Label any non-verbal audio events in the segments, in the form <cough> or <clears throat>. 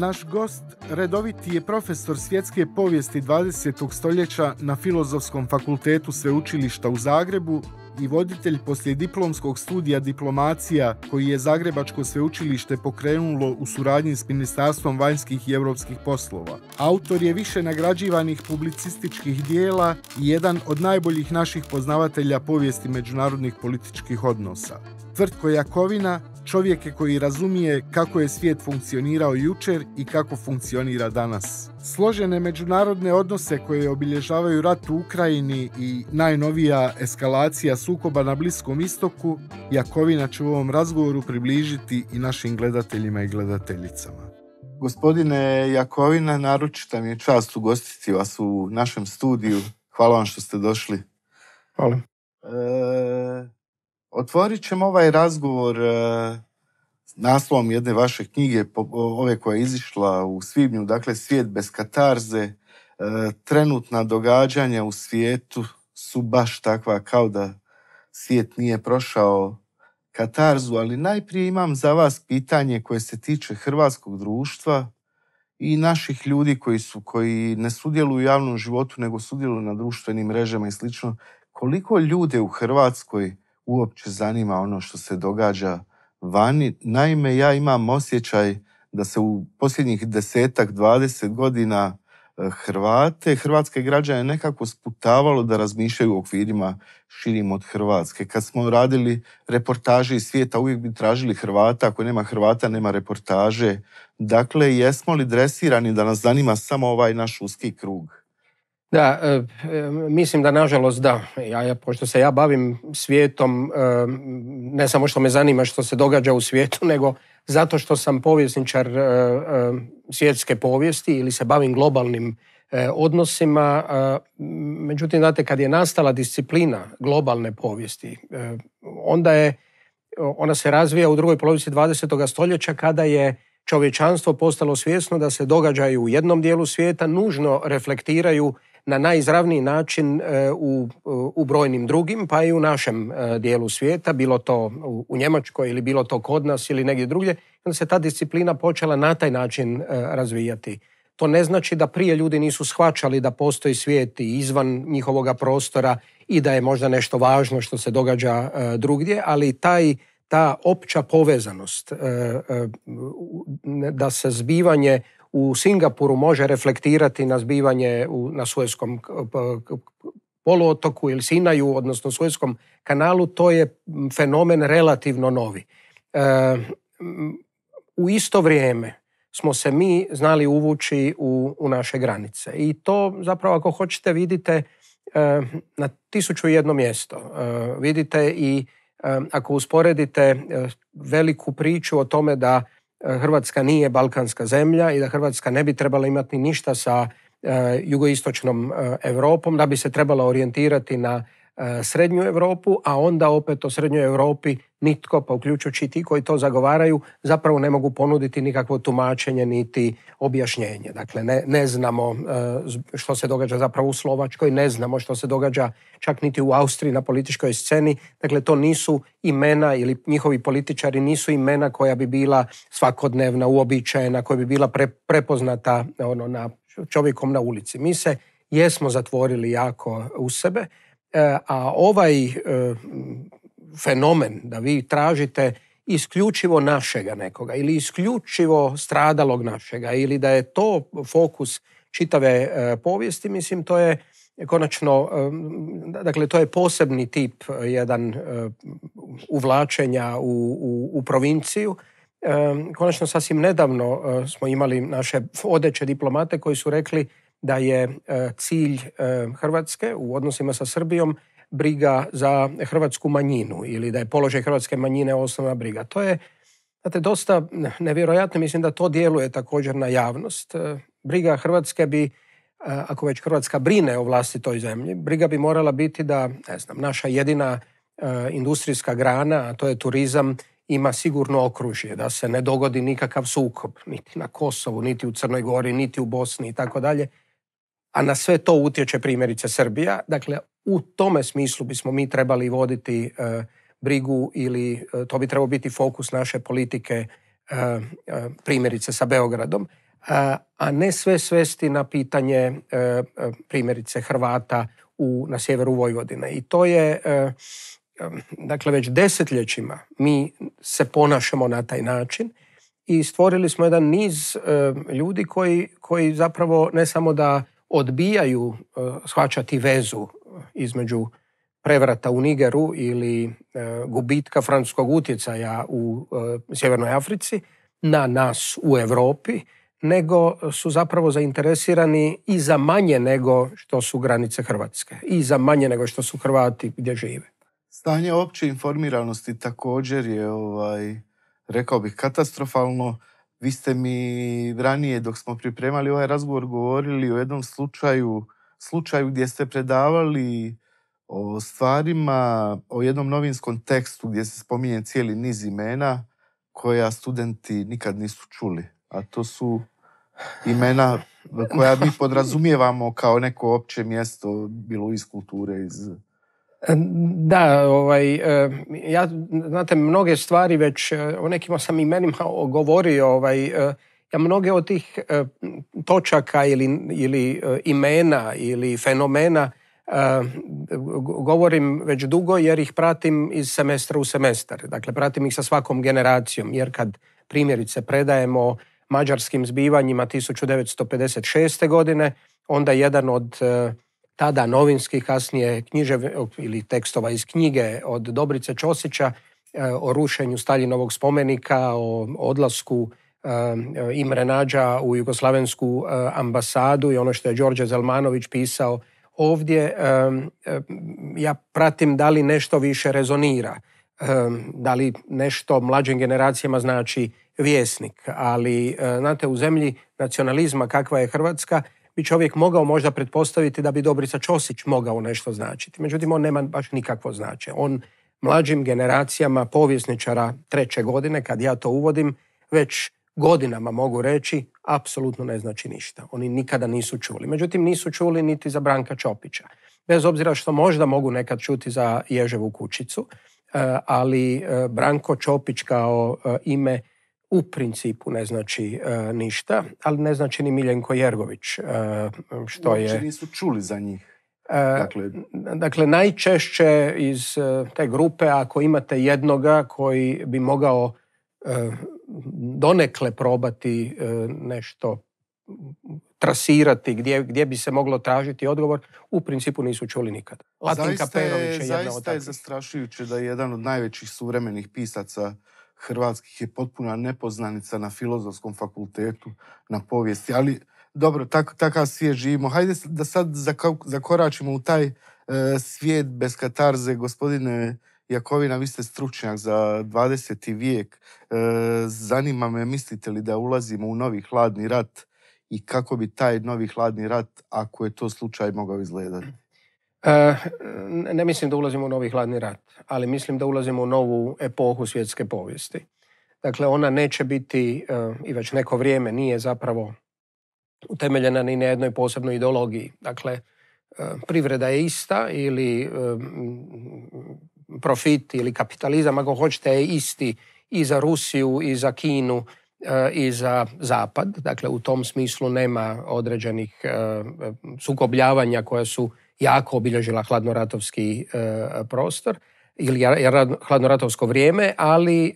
Naš gost redoviti je profesor svjetske povijesti 20. stoljeća na Filozofskom fakultetu Sveučilišta u Zagrebu i voditelj poslije diplomskog studija diplomacija koji je Zagrebačko sveučilište pokrenulo u suradnji s Ministarstvom vanjskih i europskih poslova. Autor je više nagrađivanih publicističkih dijela i jedan od najboljih naših poznavatelja povijesti međunarodnih političkih odnosa. Tvrtko Jakovina čovjek je koji razumije kako je svijet funkcionirao jučer i kako funkcionira danas. Složene međunarodne odnose koje obilježavaju rat u Ukrajini i najnovija eskalacija sukoba na Bliskom istoku, Jakovina će u ovom razgovoru približiti i našim gledateljima i gledateljicama. Gospodine Jakovina, naročita mi je čast ugostiti vas u našem studiju. Hvala vam što ste došli. Hvala. E, otvorit ćemo ovaj razgovor e, naslovom jedne vaše knjige, ove koja je izišla u svibnju, dakle Svijet bez katarze, e, trenutna događanja u svijetu su baš takva kao da svijet nije prošao katarzu, ali najprije imam za vas pitanje koje se tiče hrvatskog društva i naših ljudi koji su koji ne sudjeluju u javnom životu nego sudjeluju na društvenim mrežama i slično. Koliko ljude u Hrvatskoj uopće zanima ono što se događa vani. Naime, ja imam osjećaj da se u posljednjih desetak, dvadeset godina e, Hrvate, hrvatske građane nekako sputavalo da razmišljaju u okvirima širim od Hrvatske. Kad smo radili reportaže iz svijeta, uvijek bi tražili Hrvata. Ako nema Hrvata, nema reportaže. Dakle, jesmo li dresirani da nas zanima samo ovaj naš uski krug? Da, e, e, mislim da nažalost da. Ja, pošto se ja bavim svijetom, e, ne samo što me zanima što se događa u svijetu, <laughs> nego zato što sam povjesničar svjetske povijesti ili se bavim globalnim odnosima. Međutim, znate, kad je nastala disciplina globalne povijesti, onda je, ona se razvija u drugoj polovici 20. stoljeća kada je čovječanstvo postalo svjesno da se događaju u jednom dijelu svijeta nužno reflektiraju na najizravniji način e, u, u brojnim drugim, pa i u našem e, dijelu svijeta, bilo to u Njemačkoj ili bilo to kod nas ili negdje drugdje, onda se ta disciplina počela na taj način e, razvijati. To ne znači da prije ljudi nisu shvaćali da postoji svijet i izvan njihovoga prostora i da je možda nešto važno što se događa drugdje, ali taj, ta opća povezanost, da se zbivanje u Singapuru može reflektirati na zbivanje u, na Suezkom poluotoku ili Sinaju, odnosno Suezkom kanalu, to je fenomen relativno novi. E, u isto vrijeme smo se mi znali uvući u, naše granice. I to zapravo ako hoćete vidite e, na tisuću jedno mjesto. E, vidite i ako usporedite veliku priču o tome da E, Hrvatska nije balkanska zemlja i da Hrvatska ne bi trebala imati ništa sa e, jugoistočnom Europom, da bi se trebala orijentirati na e, srednju Europu, a onda opet o srednjoj Europi nitko, pa uključujući ti koji to zagovaraju, zapravo ne mogu ponuditi nikakvo tumačenje niti objašnjenje. Dakle, ne, ne znamo e, što se događa zapravo u Slovačkoj, ne znamo što se događa čak niti u Austriji na političkoj sceni. Dakle, to nisu imena ili njihovi političari nisu imena koja bi bila svakodnevna, uobičajena, koja bi bila prepoznata ono, na čovjekom na ulici. Mi se jesmo zatvorili jako u sebe, e, a ovaj e, fenomen da vi tražite isključivo našega nekoga ili isključivo stradalog našega ili da je to fokus čitave e, povijesti, mislim to je konačno, e, dakle to je posebni tip e, jedan uvlačenja u, u, u provinciju. Konačno sasvim nedavno smo imali naše odeće diplomate koji su rekli da je cilj Hrvatske u odnosima sa Srbijom briga za hrvatsku manjinu ili da je položaj hrvatske manjine osnovna briga. To je znate, dosta nevjerojatno, mislim da to djeluje također na javnost. Briga Hrvatske bi, eh, ako već Hrvatska brine o toj zemlji, briga bi morala biti da, ne znam, naša jedina eh, industrijska grana, a to je turizam, ima sigurno okružje, da se ne dogodi nikakav sukob, niti na Kosovu, niti u Crnoj Gori, niti u Bosni i tako dalje. A na sve to utječe primjerice Srbija. Dakle, u tome smislu bismo mi trebali voditi e, brigu ili e, to bi trebao biti fokus naše politike e, primjerice sa Beogradom, a ne sve svesti na pitanje primjerice Hrvata u, na sjeveru Vojvodine. I to je, dakle, već desetljećima mi se ponašamo na taj način i stvorili smo jedan niz ljudi koji, koji zapravo ne samo da odbijaju shvaćati vezu između prevrata u Nigeru ili e, gubitka francuskog utjecaja u e, Sjevernoj Africi na nas u Europi, nego su zapravo zainteresirani i za manje nego što su granice Hrvatske i za manje nego što su Hrvati gdje žive. Stanje opće informiranosti također je ovaj rekao bih katastrofalno. Vi ste mi ranije dok smo pripremali ovaj razgovor govorili o jednom slučaju slučaju gdje ste predavali o stvarima, o jednom novinskom tekstu gdje se spominje cijeli niz imena koja studenti nikad nisu čuli. A to su imena koja mi podrazumijevamo kao neko opće mjesto, bilo iz kulture, iz... E, da, ovaj, e, ja, znate, mnoge stvari već, e, o nekim sam imenima govorio, ovaj, ja mnoge od tih e, točaka ili, ili e, imena ili fenomena e, govorim već dugo jer ih pratim iz semestra u semestar. Dakle, pratim ih sa svakom generacijom jer kad primjerice predajemo mađarskim zbivanjima 1956. godine, onda jedan od tada novinskih, kasnije knjiže ili tekstova iz knjige od Dobrice Čosića o rušenju staljinovog spomenika, o odlasku Imre Nađa u Jugoslavensku eh, ambasadu i ono što je Đorđe Zalmanović pisao ovdje, ja pratim da li nešto više rezonira, da li nešto mlađim generacijama znači vjesnik, ali eh, znate u zemlji nacionalizma kakva je Hrvatska, bi čovjek mogao možda pretpostaviti da bi Dobrica Čosić mogao nešto značiti. Međutim, on nema baš nikakvo značaj. On mlađim generacijama povjesničara treće godine, kad ja to uvodim, već godinama mogu reći, apsolutno ne znači ništa. Oni nikada nisu čuli. Međutim, nisu čuli niti za Branka Čopića. Bez obzira što možda mogu nekad čuti za Ježevu kućicu, e, ali e, Branko Čopić kao e, ime u principu ne znači ništa, ali ne znači ni Miljenko Jergović. što Uopće je, nisu čuli za njih. dakle, dakle, najčešće iz te grupe, ako imate jednoga koji bi mogao donekle probati e, nešto trasirati, gdje, gdje bi se moglo tražiti odgovor, u principu nisu čuli nikad. Latinka zaista je, zaista je zastrašujuće da je jedan od najvećih suvremenih pisaca hrvatskih je potpuna nepoznanica na filozofskom fakultetu, na povijesti, ali dobro, tak, takav svijet živimo. Hajde da sad zakoračimo u taj e, svijet bez katarze, gospodine Jakovina, vi ste stručnjak za 20. vijek. E, zanima me, mislite li da ulazimo u novi hladni rat i kako bi taj novi hladni rat, ako je to slučaj, mogao izgledati? E, ne mislim da ulazimo u novi hladni rat, ali mislim da ulazimo u novu epohu svjetske povijesti. Dakle, ona neće biti, e, i već neko vrijeme nije zapravo utemeljena ni na jednoj posebnoj ideologiji. Dakle, privreda je ista ili profit ili kapitalizam, ako hoćete, je isti i za Rusiju i za Kinu eh, i za Zapad. Dakle, u tom smislu nema određenih eh, sukobljavanja koja su jako obilježila hladnoratovski eh, prostor ili hladnoratovsko vrijeme, ali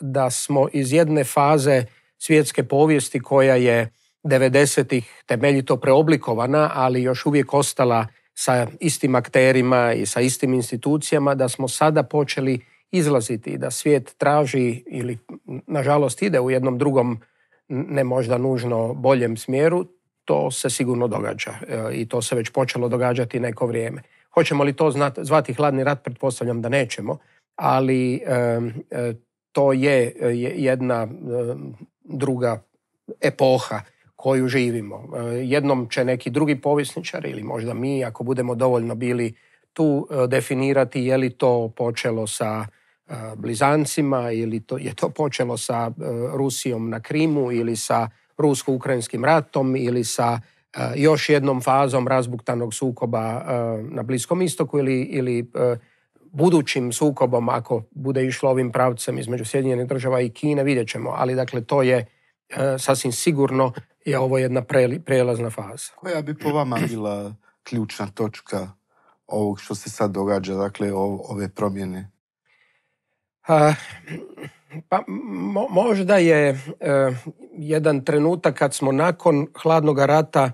da smo iz jedne faze svjetske povijesti koja je 90-ih temeljito preoblikovana, ali još uvijek ostala sa istim akterima i sa istim institucijama, da smo sada počeli izlaziti i da svijet traži ili nažalost ide u jednom drugom, ne možda nužno boljem smjeru, to se sigurno događa e, i to se već počelo događati neko vrijeme. Hoćemo li to zvati hladni rat, pretpostavljam da nećemo, ali e, e, to je jedna druga epoha koju živimo. E, jednom će neki drugi povjesničar ili možda mi, ako budemo dovoljno bili tu, e, definirati je li to počelo sa e, Blizancima ili to, je to počelo sa Rusijom na Krimu ili sa rusko-ukrajinskim ratom ili sa još jednom fazom razbuktanog sukoba na Bliskom istoku ili, ili budućim sukobom ako bude išlo ovim pravcem između Sjedinjenih država i Kine, vidjet ćemo. Ali dakle, to je sasvim sigurno je ovo jedna prelazna faza. Koja bi po vama bila ključna točka ovog što se sad događa, dakle ove promjene? A, pa možda je e, jedan trenutak kad smo nakon hladnog rata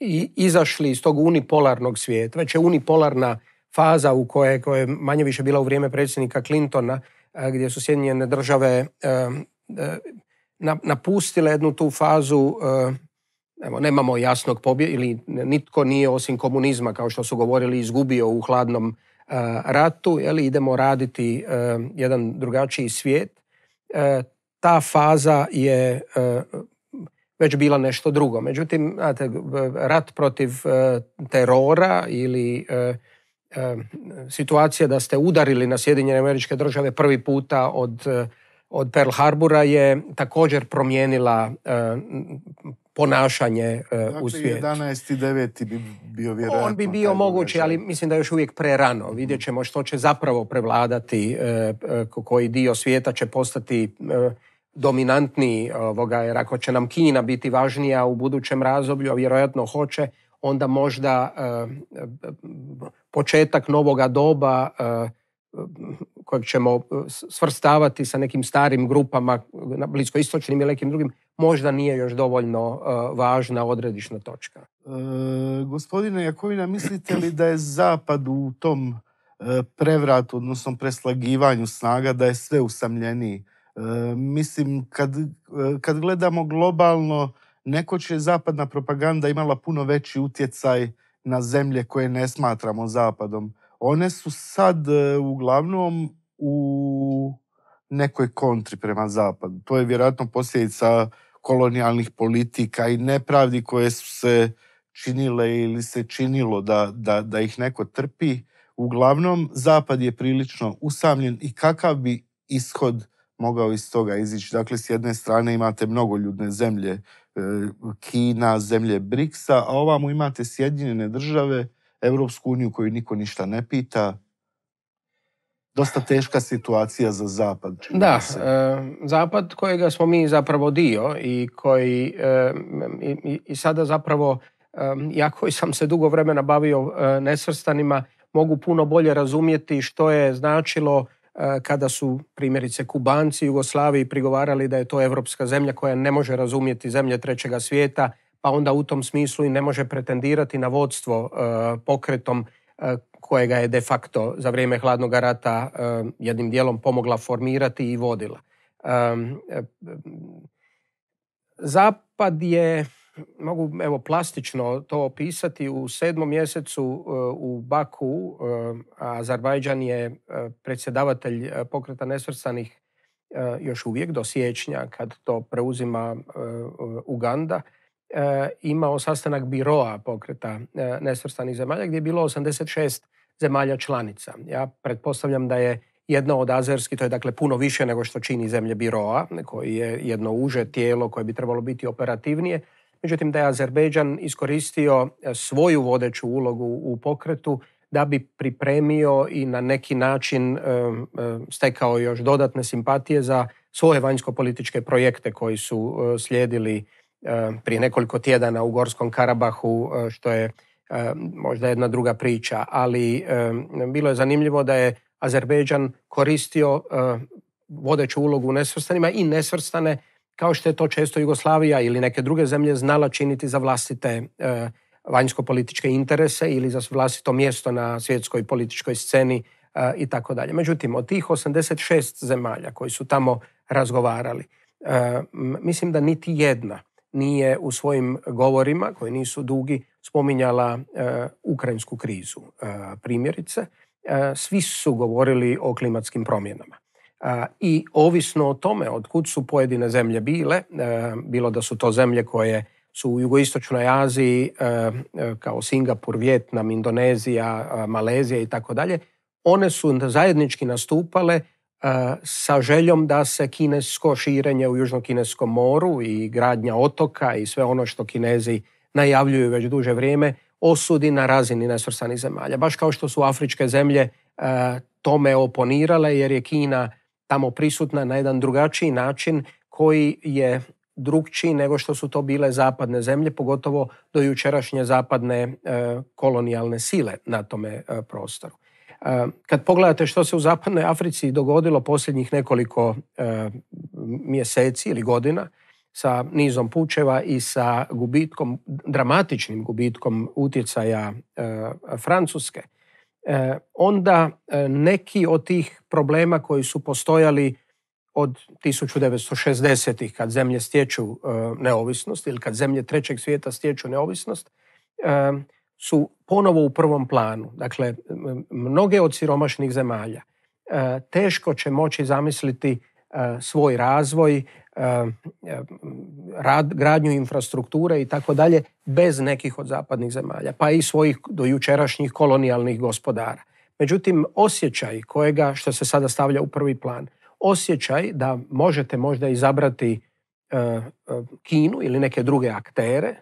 i, izašli iz tog unipolarnog svijeta, već je unipolarna faza u kojoj koje je manje više bila u vrijeme predsjednika Clintona, e, gdje su Sjedinjene države e, napustila jednu tu fazu e, evo, nemamo jasnog pobjeda ili nitko nije osim komunizma, kao što su govorili, izgubio u hladnom e, ratu, jeli, idemo raditi e, jedan drugačiji svijet. ta faza je već bila nešto drugo. Međutim, znate, rat protiv terora ili situacija da ste udarili na Sjedinjene američke države prvi puta od od Pearl Harbora je također promijenila e, ponašanje e, dakle, u svijetu. 11.9. bi bio vjerojatno. On bi bio mogući, ali mislim da je još uvijek prerano. mm Vidjet ćemo što će zapravo prevladati, e, koji dio svijeta će postati dominantniji, ovoga, jer ako će nam Kina biti važnija u budućem razdoblju, a vjerojatno hoće, onda možda početak novoga doba kojeg ćemo e, svrstavati sa nekim starim grupama, na bliskoistočnim ili nekim drugim, možda nije još dovoljno e, važna odredišna točka. E, gospodine Jakovina, mislite li da je Zapad u tom prevratu, odnosno preslagivanju snaga, da je sve usamljeniji? mislim, kad, kad gledamo globalno, nekoć je zapadna propaganda imala puno veći utjecaj na zemlje koje ne smatramo zapadom. One su sad uglavnom u nekoj kontri prema zapadu. To je vjerojatno posljedica kolonijalnih politika i nepravdi koje su se činile ili se činilo da, da, da ih neko trpi. Uglavnom, zapad je prilično usamljen i kakav bi ishod mogao iz toga izići. Dakle, s jedne strane imate mnogoljudne zemlje e, Kina, zemlje Brixa, a ovamo imate Sjedinjene države, Europsku uniju koju niko ništa ne pita, dosta teška situacija za Zapad. Da, e, Zapad kojega smo mi zapravo dio i koji e, i, sada zapravo e, ja koji sam se dugo vremena bavio nesvrstanima mogu puno bolje razumjeti što je značilo kada su primjerice Kubanci Jugoslaviji prigovarali da je to evropska zemlja koja ne može razumjeti zemlje trećega svijeta, pa onda u tom smislu i ne može pretendirati na vodstvo pokretom kojega je de facto za vrijeme hladnog rata eh, jednim dijelom pomogla formirati i vodila. Eh, zapad je, mogu evo plastično to opisati, u sedmom mjesecu eh, u Baku a Azerbajdžan je predsjedavatelj pokreta nesvrstanih još uvijek do siječnja kad to preuzima Uganda – E, imao sastanak biroa pokreta e, nesvrstanih zemalja gdje je bilo 86 zemalja članica. Ja pretpostavljam da je jedno od azerskih, to je dakle puno više nego što čini zemlje biroa, koji je jedno uže tijelo koje bi trebalo biti operativnije. Međutim, da je Azerbejdžan iskoristio e, svoju vodeću ulogu u pokretu da bi pripremio i na neki način stekao još dodatne simpatije za svoje vanjsko-političke projekte koji su slijedili E, prije nekoliko tjedana u Gorskom Karabahu, e, što je e, možda jedna druga priča, ali bilo je zanimljivo da je Azerbejdžan koristio vodeću ulogu u nesvrstanima i nesvrstane, kao što je to često Jugoslavija ili neke druge zemlje znala činiti za vlastite vanjsko-političke interese ili za vlastito mjesto na svjetskoj političkoj sceni i tako dalje. Međutim, od tih 86 zemalja koji su tamo razgovarali, mislim da niti jedna nije u svojim govorima, koji nisu dugi, spominjala e, ukrajinsku krizu. E, primjerice, e, svi su govorili o klimatskim promjenama. I ovisno o tome od kud su pojedine zemlje bile, bilo da su to zemlje koje su u jugoistočnoj Aziji kao Singapur, Vjetnam, Indonezija, Malezija i tako dalje, one su zajednički nastupale E, sa željom da se kinesko širenje u južnokineskom moru i gradnja otoka i sve ono što kinezi najavljuju već duže vrijeme osudi na razini nesvrstanih zemalja. Baš kao što su afričke zemlje e, tome oponirale jer je Kina tamo prisutna na jedan drugačiji način koji je drugčiji nego što su to bile zapadne zemlje, pogotovo do jučerašnje zapadne e, kolonijalne sile na tome prostoru. E, kad pogledate što se u Zapadnoj Africi dogodilo posljednjih nekoliko e, mjeseci ili godina sa nizom pučeva i sa gubitkom, dramatičnim gubitkom utjecaja e, Francuske, onda neki od tih problema koji su postojali od 1960-ih kad zemlje stječu neovisnost ili kad zemlje trećeg svijeta stječu neovisnost, su ponovo u prvom planu. Dakle, mnoge od siromašnih zemalja e, teško će moći zamisliti e, svoj razvoj, e, rad, gradnju infrastrukture i tako dalje bez nekih od zapadnih zemalja, pa i svojih dojučerašnjih kolonijalnih gospodara. Međutim, osjećaj kojega, što se sada stavlja u prvi plan, osjećaj da možete možda izabrati Kinu ili neke druge aktere,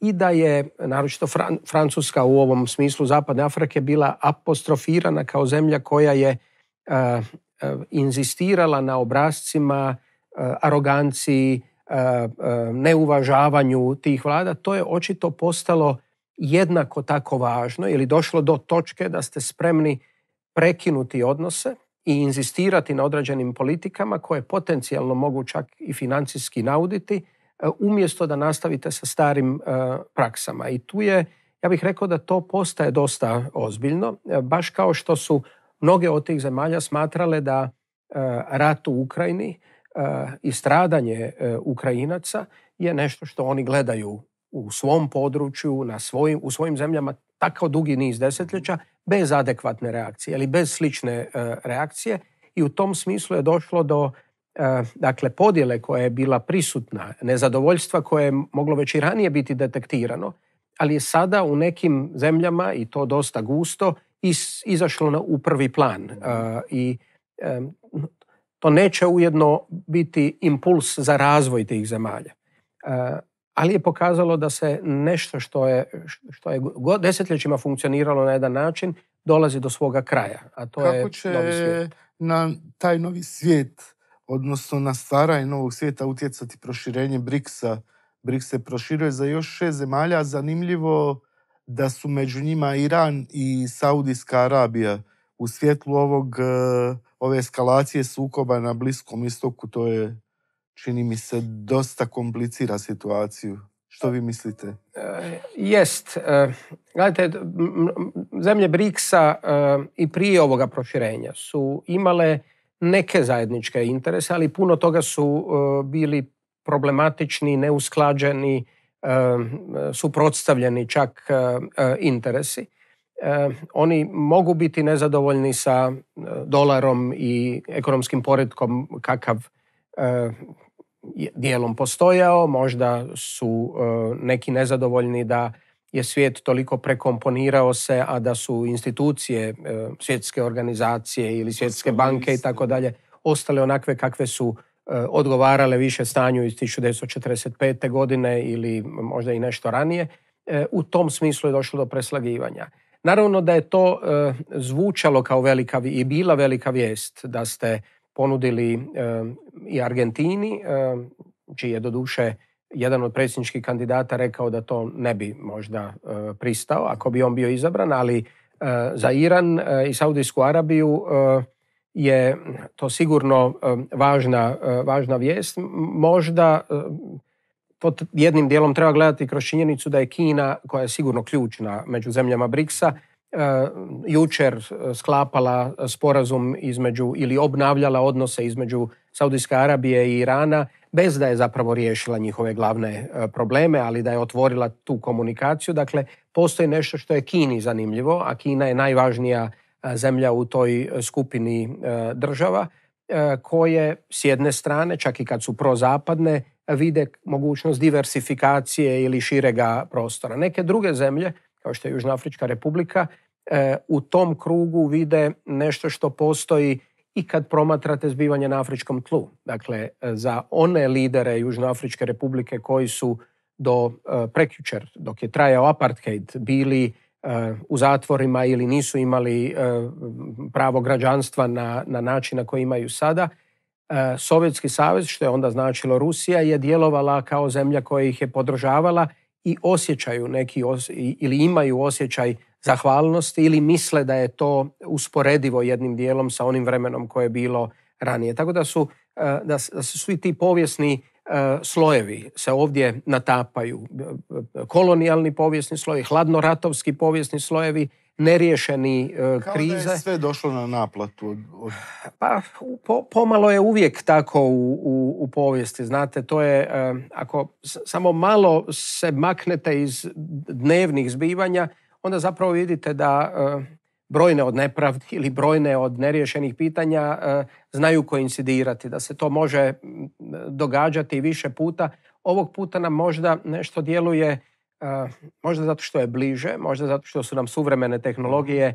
i da je, naročito Francuska u ovom smislu Zapadne Afrike, bila apostrofirana kao zemlja koja je inzistirala na obrascima, aroganciji, neuvažavanju tih vlada. To je očito postalo jednako tako važno ili došlo do točke da ste spremni prekinuti odnose i inzistirati na određenim politikama koje potencijalno mogu čak i financijski nauditi, E, umjesto da nastavite sa starim e, praksama. I tu je, ja bih rekao da to postaje dosta ozbiljno, e, baš kao što su mnoge od tih zemalja smatrale da rat u Ukrajini i stradanje Ukrajinaca je nešto što oni gledaju u svom području, na svojim, u svojim zemljama tako dugi niz desetljeća, bez adekvatne reakcije ili bez slične reakcije i u tom smislu je došlo do Eh, dakle podjele koja je bila prisutna, nezadovoljstva koje je moglo već i ranije biti detektirano, ali je sada u nekim zemljama i to dosta gusto izašlo na u prvi plan eh, i to neće ujedno biti impuls za razvoj tih zemalja. Eh, ali je pokazalo da se nešto što je, što je desetljećima funkcioniralo na jedan način dolazi do svoga kraja, a to je novi svijet. na taj novi svijet odnosno na stvaranje novog svijeta utjecati proširenje BRICS-a. BRICS se proširuje za još šest zemalja, zanimljivo da su među njima Iran i Saudijska Arabija. U svjetlu ovog, e, ove eskalacije sukoba na Bliskom istoku, to je, čini mi se, dosta komplicira situaciju. Što vi mislite? E, jest. E, gledajte, zemlje BRICS-a i prije ovoga proširenja su imale neke zajedničke interese, ali puno toga su e, bili problematični, neusklađeni, e, suprotstavljeni čak e, interesi. Oni mogu biti nezadovoljni sa dolarom i ekonomskim poredkom kakav dijelom postojao, možda su neki nezadovoljni da je svijet toliko prekomponirao se, a da su institucije e, svjetske organizacije ili svjetske banke i tako dalje ostale onakve kakve su e, odgovarale više stanju iz 1945. godine ili možda i nešto ranije. E, u tom smislu je došlo do preslagivanja. Naravno da je to zvučalo kao velika i bila velika vijest da ste ponudili i Argentini, čiji je doduše jedan od predsjedničkih kandidata rekao da to ne bi možda e, pristao ako bi on bio izabran, ali e, za Iran e, i Saudijsku Arabiju je to sigurno važna, važna vijest. Možda to jednim dijelom treba gledati kroz činjenicu da je Kina, koja je sigurno ključna među zemljama BRICS-a, jučer sklapala sporazum između ili obnavljala odnose između Saudijske Arabije i Irana bez da je zapravo riješila njihove glavne e, probleme, ali da je otvorila tu komunikaciju. Dakle, postoji nešto što je Kini zanimljivo, a Kina je najvažnija e, zemlja u toj e, skupini država koje s jedne strane, čak i kad su prozapadne, vide mogućnost diversifikacije ili širega prostora. Neke druge zemlje, kao što je Južnoafrička republika, u tom krugu vide nešto što postoji i kad promatrate zbivanje na afričkom tlu. Dakle, za one lidere Južnoafričke republike koji su do e, prekjučer, dok je trajao apartheid, bili e, u zatvorima ili nisu imali e, pravo građanstva na, na način na koji imaju sada, Sovjetski savez, što je onda značilo Rusija, je djelovala kao zemlja koja ih je podržavala i osjećaju neki ili imaju osjećaj zahvalnosti ili misle da je to usporedivo jednim dijelom sa onim vremenom koje je bilo ranije. Tako da su, e, da, su svi ti povijesni e, slojevi se ovdje natapaju. E, kolonijalni povijesni slojevi, hladnoratovski povijesni slojevi, neriješeni krize. Kao da je sve došlo na naplatu. Od... Pa, pomalo je uvijek tako u, u, u povijesti. Znate, to je, ako samo malo se maknete iz dnevnih zbivanja, onda zapravo vidite da e, brojne od nepravdi ili brojne od neriješenih pitanja e, znaju koincidirati, da se to može događati više puta. Ovog puta nam možda nešto djeluje, e, možda zato što je bliže, možda zato što su nam suvremene tehnologije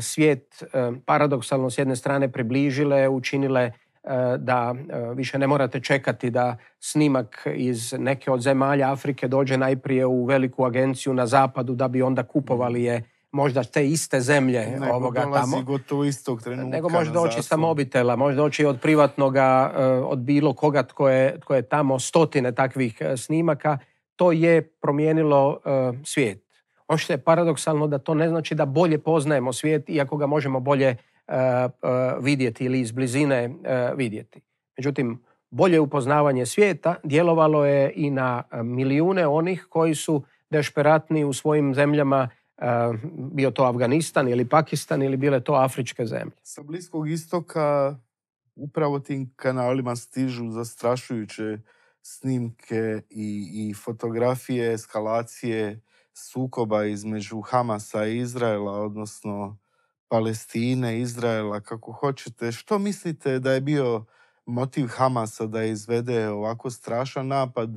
svijet paradoksalno s jedne strane približile, učinile E, da e, više ne morate čekati da snimak iz neke od zemalja Afrike dođe najprije u veliku agenciju na zapadu da bi onda kupovali mhm. je možda te iste zemlje nego ovoga tamo. Gotovo istog trenutka nego može doći sa mobitela, može doći od privatnoga, e, od bilo koga tko je, tko je tamo stotine takvih snimaka. To je promijenilo svijet. Ono što je paradoksalno da to ne znači da bolje poznajemo svijet, iako ga možemo bolje E, e, vidjeti ili iz blizine e, vidjeti. Međutim, bolje upoznavanje svijeta djelovalo je i na milijune onih koji su dešperatni u svojim zemljama bio to Afganistan ili Pakistan ili bile to afričke zemlje. Sa Bliskog istoka upravo tim kanalima stižu zastrašujuće snimke i, i fotografije eskalacije sukoba između Hamasa i Izraela, odnosno Palestine, Izraela, kako hoćete. Što mislite da je bio motiv Hamasa da izvede ovako strašan napad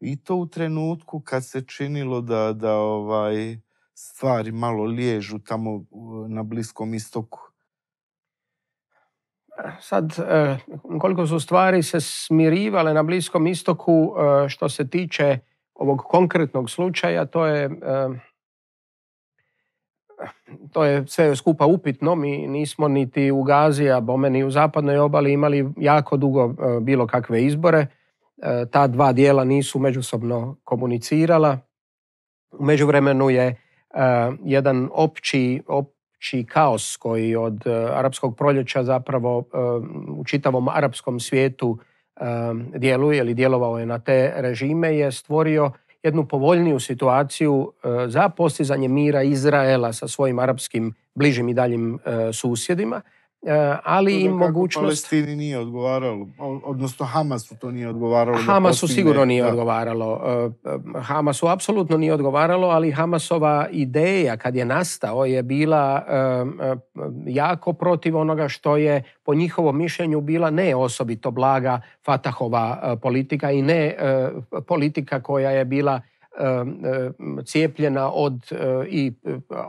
i to u trenutku kad se činilo da, da ovaj stvari malo liježu tamo na Bliskom istoku? Sad, e, koliko su stvari se smirivale na Bliskom istoku e, što se tiče ovog konkretnog slučaja, to je e, to je sve skupa upitno. Mi nismo niti u Gazi, a bome ni u zapadnoj obali imali jako dugo e, bilo kakve izbore. E, ta dva dijela nisu međusobno komunicirala. U međuvremenu je e, jedan opći, opći kaos koji od arapskog proljeća zapravo u čitavom arapskom svijetu djeluje ili djelovao je na te režime je stvorio jednu povoljniju situaciju e, za postizanje mira Izraela sa svojim arapskim bližim i daljim e, susjedima, E, ali i mogućnost... Palestini nije odgovaralo, odnosno Hamasu to nije odgovaralo. Hamasu sigurno nije odgovaralo. E, e, Hamasu apsolutno nije odgovaralo, ali Hamasova ideja kad je nastao je bila jako protiv onoga što je po njihovom mišljenju bila ne osobito blaga Fatahova politika i ne politika koja je bila cijepljena od i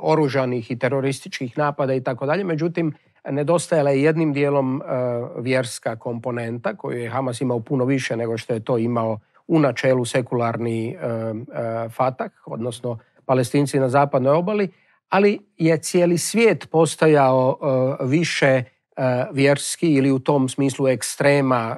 oružanih i terorističkih napada i tako dalje. Međutim, Nedostajala je jednim dijelom e, vjerska komponenta koju je Hamas imao puno više nego što je to imao u načelu sekularni e, e, Fatah, odnosno palestinci na zapadnoj obali, ali je cijeli svijet postajao više vjerski ili u tom smislu ekstrema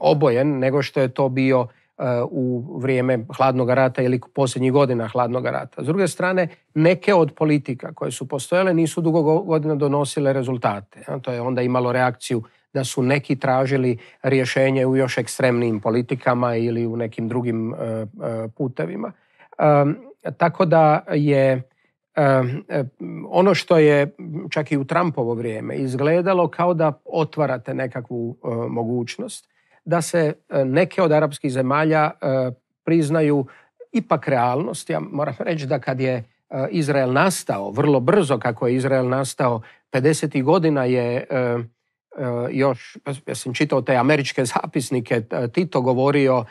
obojen nego što je to bio E, u vrijeme hladnog rata ili posljednjih godina hladnog rata. S druge strane, neke od politika koje su postojale nisu dugo godina donosile rezultate. E, to je onda imalo reakciju da su neki tražili rješenje u još ekstremnim politikama ili u nekim drugim e, putevima. Tako da je ono što je čak i u Trumpovo vrijeme izgledalo kao da otvarate nekakvu mogućnost da se e, neke od arapskih zemalja e, priznaju ipak realnost. Ja moram reći da kad je e, Izrael nastao, vrlo brzo kako je Izrael nastao, 50. godina je još, ja sam čitao te američke zapisnike, Tito govorio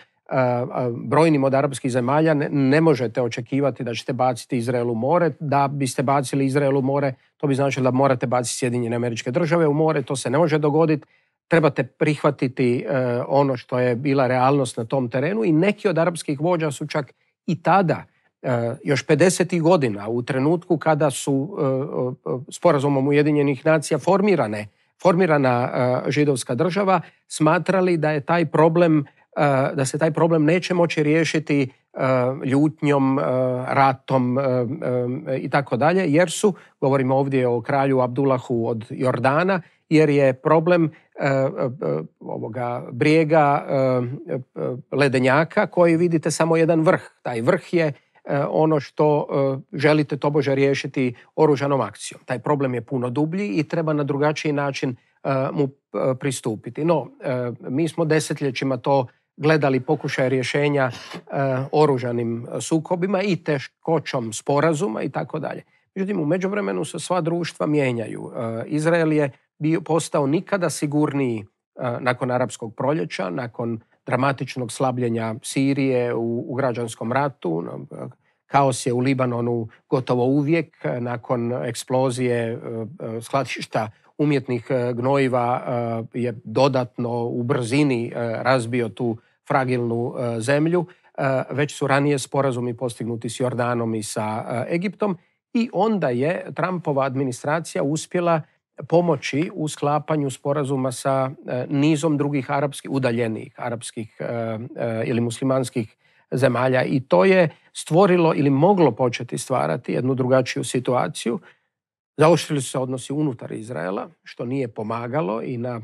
brojnim od arapskih zemalja, ne, ne možete očekivati da ćete baciti Izrael u more. Da biste bacili Izrael u more, to bi značilo da morate baciti Sjedinjene američke države u more, to se ne može dogoditi trebate prihvatiti e, ono što je bila realnost na tom terenu i neki od arapskih vođa su čak i tada e, još 50. godina u trenutku kada su e, sporazumom Ujedinjenih nacija formirane, formirana židovska država smatrali da je taj problem da se taj problem neće moći riješiti ljutnjom, ratom i tako dalje, jer su, govorimo ovdje o kralju Abdullahu od Jordana, jer je problem Eh, eh, ovoga brijega eh, ledenjaka koji vidite samo jedan vrh. Taj vrh je ono što želite tobože riješiti oružanom akcijom. Taj problem je puno dublji i treba na drugačiji način mu pristupiti. No, mi smo desetljećima to gledali pokušaj rješenja oružanim sukobima i teškoćom sporazuma i tako dalje. Međutim, u međuvremenu se sva društva mijenjaju. E, Izrael je bio, postao nikada sigurniji e, nakon arapskog proljeća, nakon dramatičnog slabljenja Sirije u, u građanskom ratu, e, kaos je u Libanonu gotovo uvijek nakon eksplozije skladišta umjetnih gnojiva je dodatno u brzini razbio tu fragilnu zemlju. Već su ranije sporazumi postignuti s Jordanom i sa Egiptom i onda je Trumpova administracija uspjela pomoći u sklapanju sporazuma sa e, nizom drugih arapskih, udaljenih arapskih e, ili muslimanskih zemalja i to je stvorilo ili moglo početi stvarati jednu drugačiju situaciju. zaoštili su se odnosi unutar Izraela, što nije pomagalo i na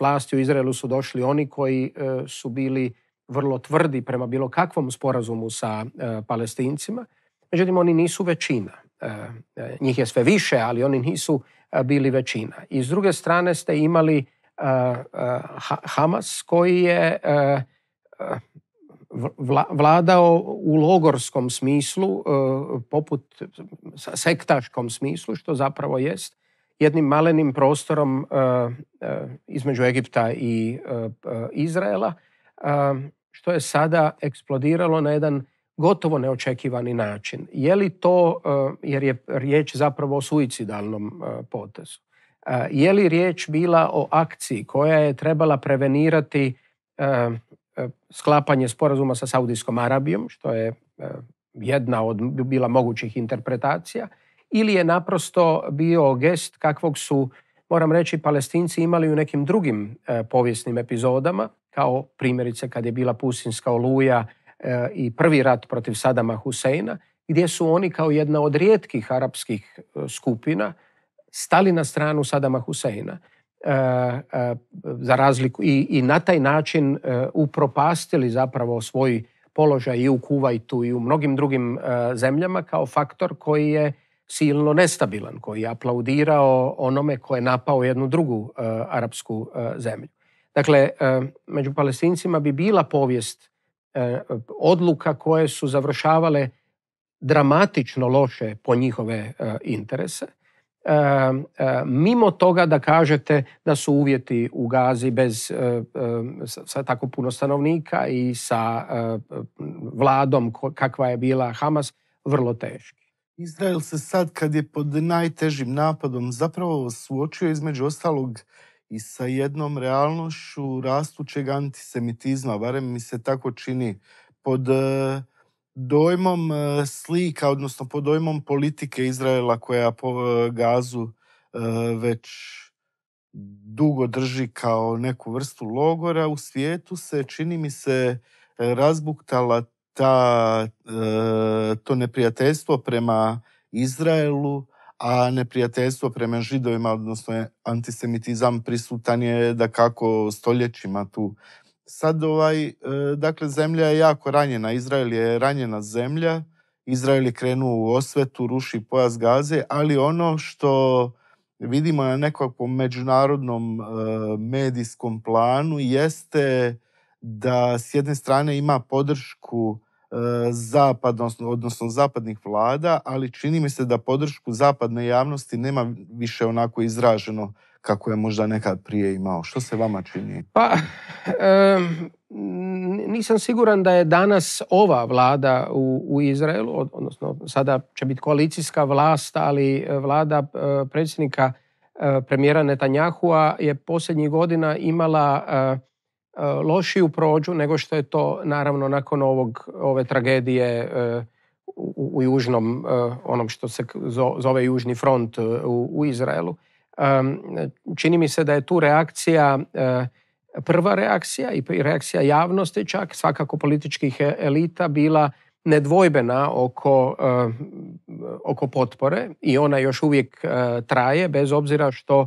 vlasti u Izraelu su došli oni koji e, su bili vrlo tvrdi prema bilo kakvom sporazumu sa palestincima. Međutim, oni nisu većina. E, njih je sve više, ali oni nisu e, bili većina. I s druge strane ste imali e, Hamas koji je vladao u logorskom smislu, poput sektaškom smislu, što zapravo jest, jednim malenim prostorom između Egipta i Izraela, što je sada eksplodiralo na jedan gotovo neočekivani način. Je li to, e, jer je riječ zapravo o suicidalnom e, potezu, e, je li riječ bila o akciji koja je trebala prevenirati sklapanje sporazuma sa Saudijskom Arabijom, što je jedna od bila mogućih interpretacija, ili je naprosto bio gest kakvog su, moram reći, palestinci imali u nekim drugim povijesnim epizodama, kao primjerice kad je bila Pusinska oluja, E, i prvi rat protiv Sadama Huseina, gdje su oni kao jedna od rijetkih arapskih e, skupina stali na stranu Sadama Huseina e, za razliku i, na taj način upropastili zapravo svoj položaj i u Kuvajtu i u mnogim drugim zemljama kao faktor koji je silno nestabilan, koji je aplaudirao onome koje je napao jednu drugu arapsku zemlju. Dakle, među palestincima bi bila povijest E, odluka koje su završavale dramatično loše po njihove e, interese. E, mimo toga da kažete da su uvjeti u Gazi bez sa tako puno stanovnika i sa vladom kakva je bila Hamas vrlo teški. Izrael se sad kad je pod najtežim napadom zapravo suočio između ostalog i sa jednom realnošću rastućeg antisemitizma, barem mi se tako čini, pod e, dojmom e, slika, odnosno pod dojmom politike Izraela koja po e, gazu već dugo drži kao neku vrstu logora u svijetu se čini mi se razbuktala ta, to neprijateljstvo prema Izraelu a neprijateljstvo prema židovima, odnosno antisemitizam prisutan je da kako stoljećima tu. Sad ovaj, e, dakle, zemlja je jako ranjena, Izrael je ranjena zemlja, Izrael je krenuo u osvetu, ruši pojas gaze, ali ono što vidimo na nekakvom međunarodnom e, medijskom planu jeste da s jedne strane ima podršku E, zapad, odnosno zapadnih vlada, ali čini mi se da podršku zapadne javnosti nema više onako izraženo kako je možda nekad prije imao. Što se vama čini? Pa, nisam siguran da je danas ova vlada u, u Izraelu, odnosno sada će biti koalicijska vlast, ali e, vlada e, predsjednika premijera Netanjahua je posljednjih godina imala Eh, lošiju prođu nego što je to naravno nakon ovog, ove tragedije eh, u, južnom, eh, onom što se zove južni front u, Izraelu. Čini mi se da je tu reakcija, prva reakcija i reakcija javnosti čak, svakako političkih e, elita, bila nedvojbena oko, oko potpore i ona još uvijek traje, bez obzira što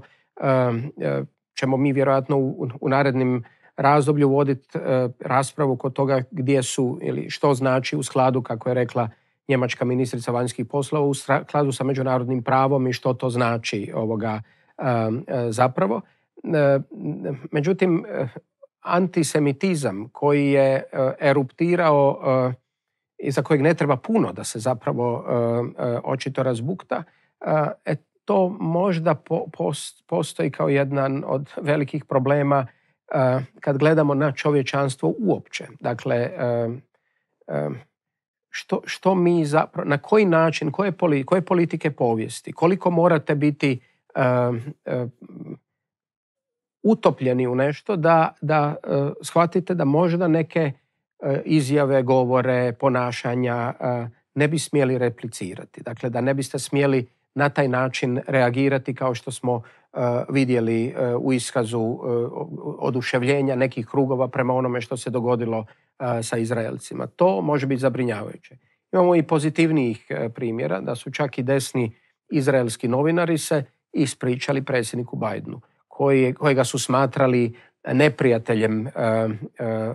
ćemo mi vjerojatno u, u narednim razdoblju voditi e, raspravu kod toga gdje su ili što znači u skladu, kako je rekla njemačka ministrica vanjskih poslova, u skladu sa međunarodnim pravom i što to znači ovoga e, e, zapravo. međutim, antisemitizam koji je eruptirao i za kojeg ne treba puno da se zapravo očito razbukta, to možda postoji kao jedan od velikih problema Eh, kad gledamo na čovječanstvo uopće. Dakle, eh, eh, što, što mi zapravo, na koji način, koje, koje politike povijesti, koliko morate biti utopljeni u nešto da, da shvatite da možda neke izjave, govore, ponašanja ne bi smjeli replicirati. Dakle, da ne biste smjeli na taj način reagirati kao što smo e, vidjeli e, u iskazu e, oduševljenja nekih krugova prema onome što se dogodilo sa Izraelcima. To može biti zabrinjavajuće. Imamo i pozitivnijih primjera da su čak i desni izraelski novinari se ispričali predsjedniku Bajnu kojega su smatrali neprijateljem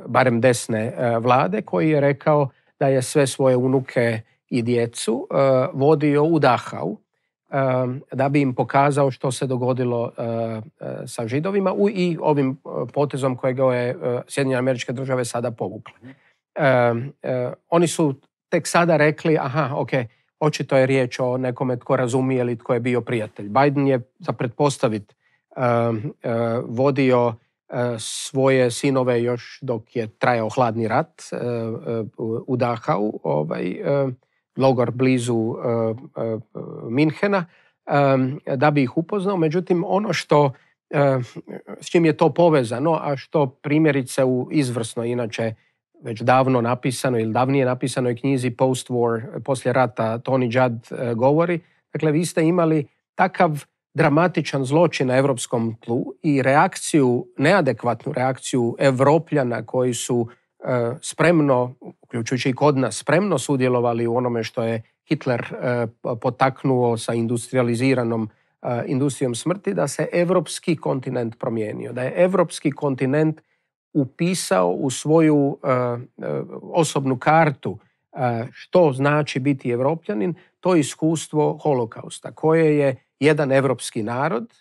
barem desne vlade koji je rekao da je sve svoje unuke i djecu vodio u dahau da bi im pokazao što se dogodilo eh, eh, sa židovima i ovim eh, potezom kojega je Sjedinjene američke države sada povukla. Oni su tek sada rekli, aha, ok, očito je riječ o nekome tko razumije ili tko je bio prijatelj. Biden je, za pretpostavit, vodio svoje sinove još dok je trajao hladni rat u ovaj, logor blizu e, e, Minhena, e, da bi ih upoznao. Međutim, ono što s čim je to povezano, a što primjerice u izvrsno inače već davno napisano ili davnije napisanoj knjizi Post-War, poslije rata, Tony Judd govori. Dakle, vi ste imali takav dramatičan zločin na europskom tlu i reakciju, neadekvatnu reakciju Evropljana koji su E, spremno, uključujući i kod nas, spremno sudjelovali u onome što je Hitler e, potaknuo sa industrializiranom e, industrijom smrti, da se evropski kontinent promijenio, da je evropski kontinent upisao u svoju osobnu kartu što znači biti evropljanin, to iskustvo holokausta, koje je jedan evropski narod,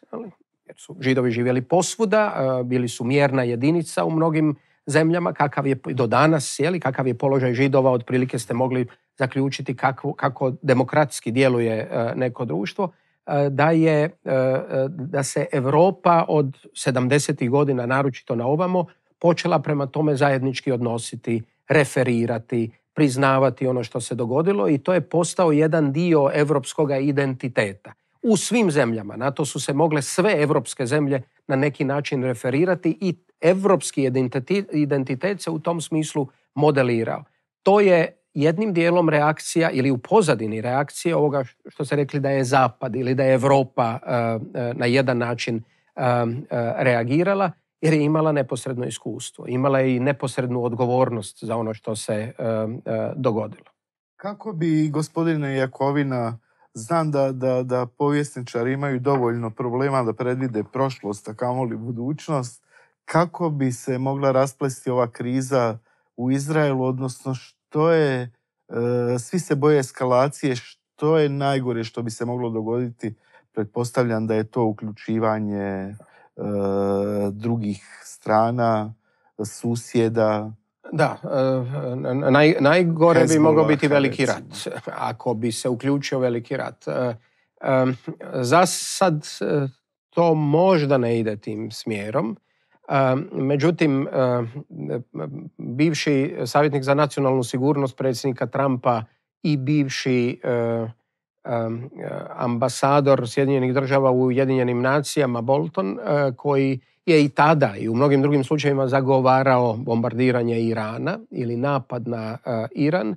jer su židovi živjeli posvuda, bili su mjerna jedinica u mnogim zemljama, kakav je do danas, jeli, kakav je položaj židova, otprilike ste mogli zaključiti kako, kako demokratski djeluje e, neko društvo, e, da, je, e, da se Europa od 70. godina, naročito na ovamo, počela prema tome zajednički odnositi, referirati, priznavati ono što se dogodilo i to je postao jedan dio europskog identiteta. U svim zemljama, na to su se mogle sve europske zemlje na neki način referirati i evropski identitet, se u tom smislu modelirao. To je jednim dijelom reakcija ili u pozadini reakcije ovoga što se rekli da je Zapad ili da je Europa e, e, na jedan način e, reagirala jer je imala neposredno iskustvo. Imala je i neposrednu odgovornost za ono što se dogodilo. Kako bi gospodine Jakovina Znam da, da, da povjesničari imaju dovoljno problema da predvide prošlost, a kamoli budućnost. Kako bi se mogla rasplesti ova kriza u Izraelu, odnosno što je, e, svi se boje eskalacije, što je najgore što bi se moglo dogoditi? Pretpostavljam da je to uključivanje e, drugih strana, susjeda, da, eh, najgore bi mogao biti veliki rat, ako bi se uključio veliki rat. Eh, eh, za sad to možda ne ide tim smjerom. Međutim, bivši savjetnik za nacionalnu sigurnost predsjednika Trumpa i bivši ambasador Sjedinjenih država u Ujedinjenim nacijama Bolton, koji je i tada i u mnogim drugim slučajevima zagovarao bombardiranje Irana ili napad na e, Iran, e,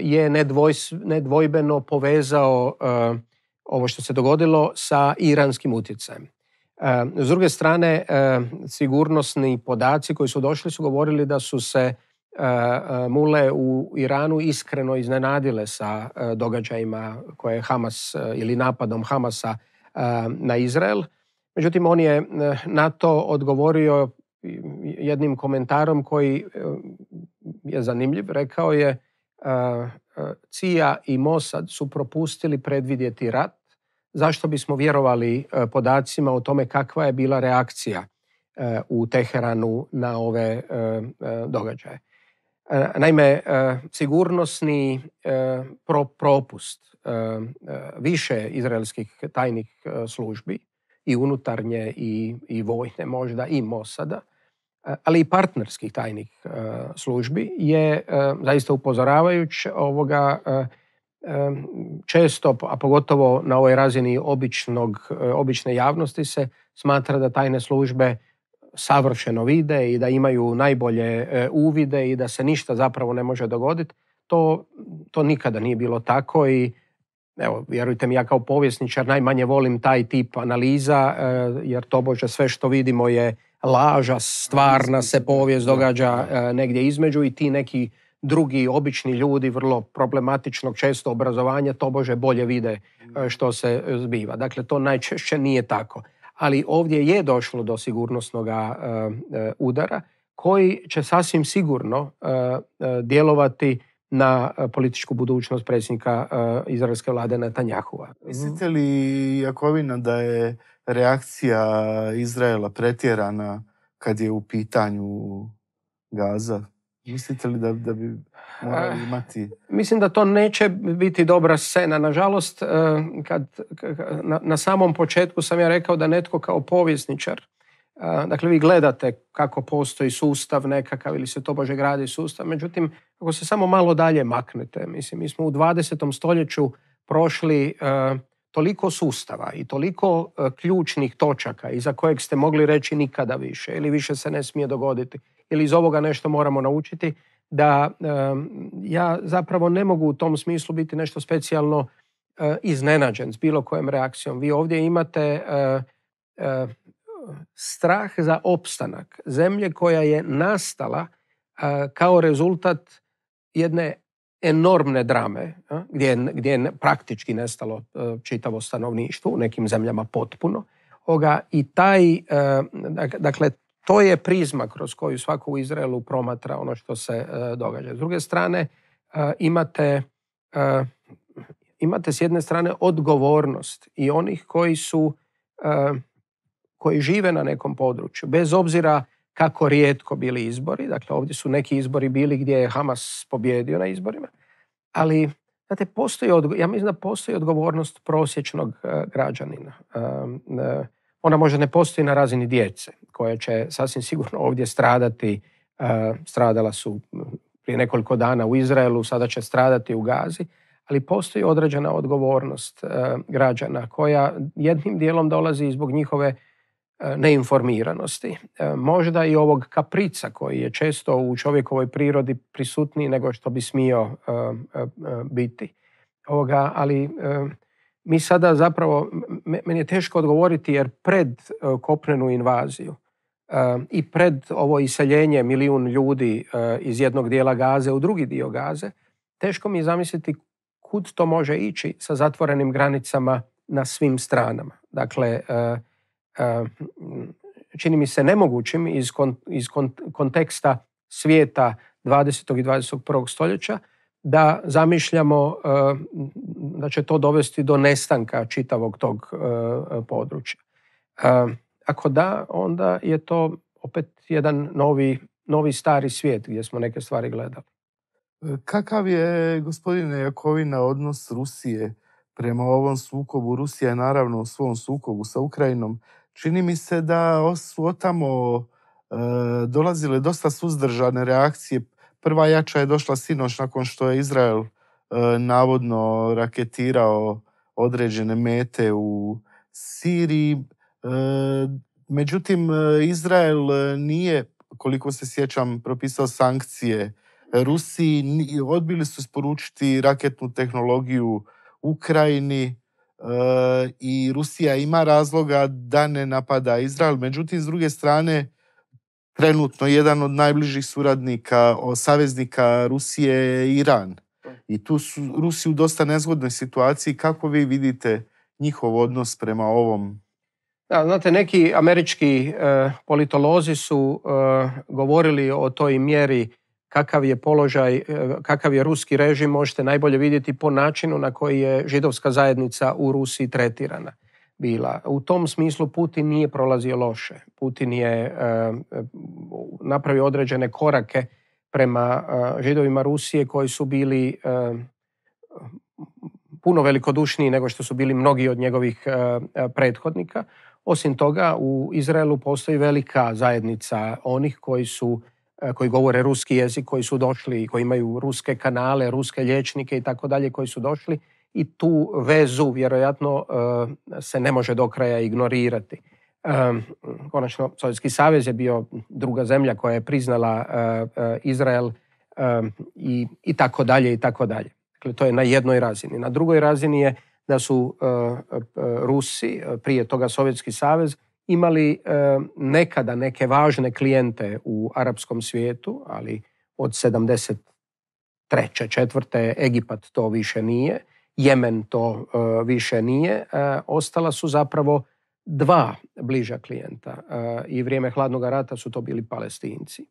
je nedvojbeno povezao e, ovo što se dogodilo sa iranskim utjecajem. S druge strane, sigurnosni podaci koji su došli su govorili da su se mule u Iranu iskreno iznenadile sa događajima koje je Hamas ili napadom Hamasa na Izrael – Međutim, on je eh, na to odgovorio jednim komentarom koji eh, je zanimljiv. Rekao je, eh, CIA i Mosad su propustili predvidjeti rat. Zašto bismo vjerovali podacima o tome kakva je bila reakcija u Teheranu na ove događaje? Naime, sigurnosni propust više izraelskih tajnih službi i unutarnje i, i vojne možda i Mosada, e, ali i partnerskih tajnih e, službi je e, zaista upozoravajući ovoga često, a pogotovo na ovoj razini običnog, obične javnosti se smatra da tajne službe savršeno vide i da imaju najbolje uvide i da se ništa zapravo ne može dogoditi. To, to nikada nije bilo tako i Evo, vjerujte mi, ja kao povjesničar najmanje volim taj tip analiza, e, jer tobože sve što vidimo je laža, stvarna se povijest događa e, negdje između i ti neki drugi obični ljudi vrlo problematičnog često obrazovanja tobože bolje vide e, mm. što se zbiva. Dakle, to najčešće nije tako. Ali ovdje je došlo do sigurnosnog udara koji će sasvim sigurno djelovati na e, političku budućnost predsjednika e, izraelske vlade Netanjahova. Mislite li, Jakovina, da je reakcija Izraela pretjerana kad je u pitanju Gaza? Mislite li da, da bi morali ah, imati... mislim da to neće biti dobra scena. Nažalost, e, kad, na, na samom početku sam ja rekao da netko kao povjesničar Dakle, vi gledate kako postoji sustav nekakav ili se to bože gradi sustav, međutim, ako se samo malo dalje maknete, mislim, mi smo u 20. stoljeću prošli e, toliko sustava i toliko e, ključnih točaka iza kojeg ste mogli reći nikada više ili više se ne smije dogoditi ili iz ovoga nešto moramo naučiti, da e, ja zapravo ne mogu u tom smislu biti nešto specijalno iznenađen s bilo kojem reakcijom. Vi ovdje imate strah za opstanak zemlje koja je nastala kao rezultat jedne enormne drame gdje je, gdje je praktički nestalo e, čitavo stanovništvo u nekim zemljama potpuno oga i taj e, dakle to je prizma kroz koju svako u Izraelu promatra ono što se e, događa. S druge strane imate imate s jedne strane odgovornost i onih koji su koji žive na nekom području, bez obzira kako rijetko bili izbori, dakle ovdje su neki izbori bili gdje je Hamas pobjedio na izborima, ali znate, postoji, ja mislim da postoji odgovornost prosječnog e, građanina. E, e, ona možda ne postoji na razini djece, koja će sasvim sigurno ovdje stradati, stradala su prije nekoliko dana u Izraelu, sada će stradati u Gazi, ali postoji određena odgovornost građana koja jednim dijelom dolazi zbog njihove E, neinformiranosti. E, možda i ovog kaprica koji je često u čovjekovoj prirodi prisutniji nego što bi smio e, biti. Ovoga, ali mi sada zapravo, meni je teško odgovoriti jer pred kopnenu invaziju i pred ovo iseljenje milijun ljudi iz jednog dijela Gaze u drugi dio Gaze, teško mi je zamisliti kud to može ići sa zatvorenim granicama na svim stranama. Dakle, E, čini mi se nemogućim iz, iz konteksta svijeta 20. i 21. stoljeća da zamišljamo e, da će to dovesti do nestanka čitavog tog e, područja. Ako da, onda je to opet jedan novi, novi stari svijet gdje smo neke stvari gledali. Kakav je, gospodine Jakovina, odnos Rusije prema ovom sukobu? Rusija je naravno u svom sukobu sa Ukrajinom čini mi se da su otamo tamo e, dolazile dosta suzdržane reakcije. Prva jača je došla sinoć nakon što je Izrael e, navodno raketirao određene mete u Siriji. E, međutim, Izrael nije, koliko se sjećam, propisao sankcije Rusiji. Odbili su isporučiti raketnu tehnologiju Ukrajini i Rusija ima razloga da ne napada Izrael. Međutim, s druge strane, trenutno jedan od najbližih suradnika, saveznika Rusije je Iran. I tu su Rusi u dosta nezgodnoj situaciji. Kako vi vidite njihov odnos prema ovom? Da, znate, neki američki e, politolozi su e, govorili o toj mjeri kakav je položaj, e, kakav je ruski režim možete najbolje vidjeti po načinu na koji je židovska zajednica u Rusiji tretirana bila. U tom smislu Putin nije prolazio loše. Putin je e, e, napravio određene korake prema židovima Rusije koji su bili puno velikodušniji nego što su bili mnogi od njegovih prethodnika. Osim toga, u Izraelu postoji velika zajednica onih koji su E, koji govore ruski jezik, koji su došli i koji imaju ruske kanale, ruske liječnike i tako dalje koji su došli i tu vezu vjerojatno e, se ne može do kraja ignorirati. E, konačno, Sovjetski savez je bio druga zemlja koja je priznala Izrael i, i tako dalje i tako dalje. Dakle, to je na jednoj razini. Na drugoj razini je da su Rusi, prije toga Sovjetski savez, imali e, nekada neke važne klijente u arapskom svijetu, ali od 73. četvrte Egipat to više nije, Jemen to e, više nije, e, ostala su zapravo dva bliža klijenta i vrijeme hladnog rata su to bili palestinci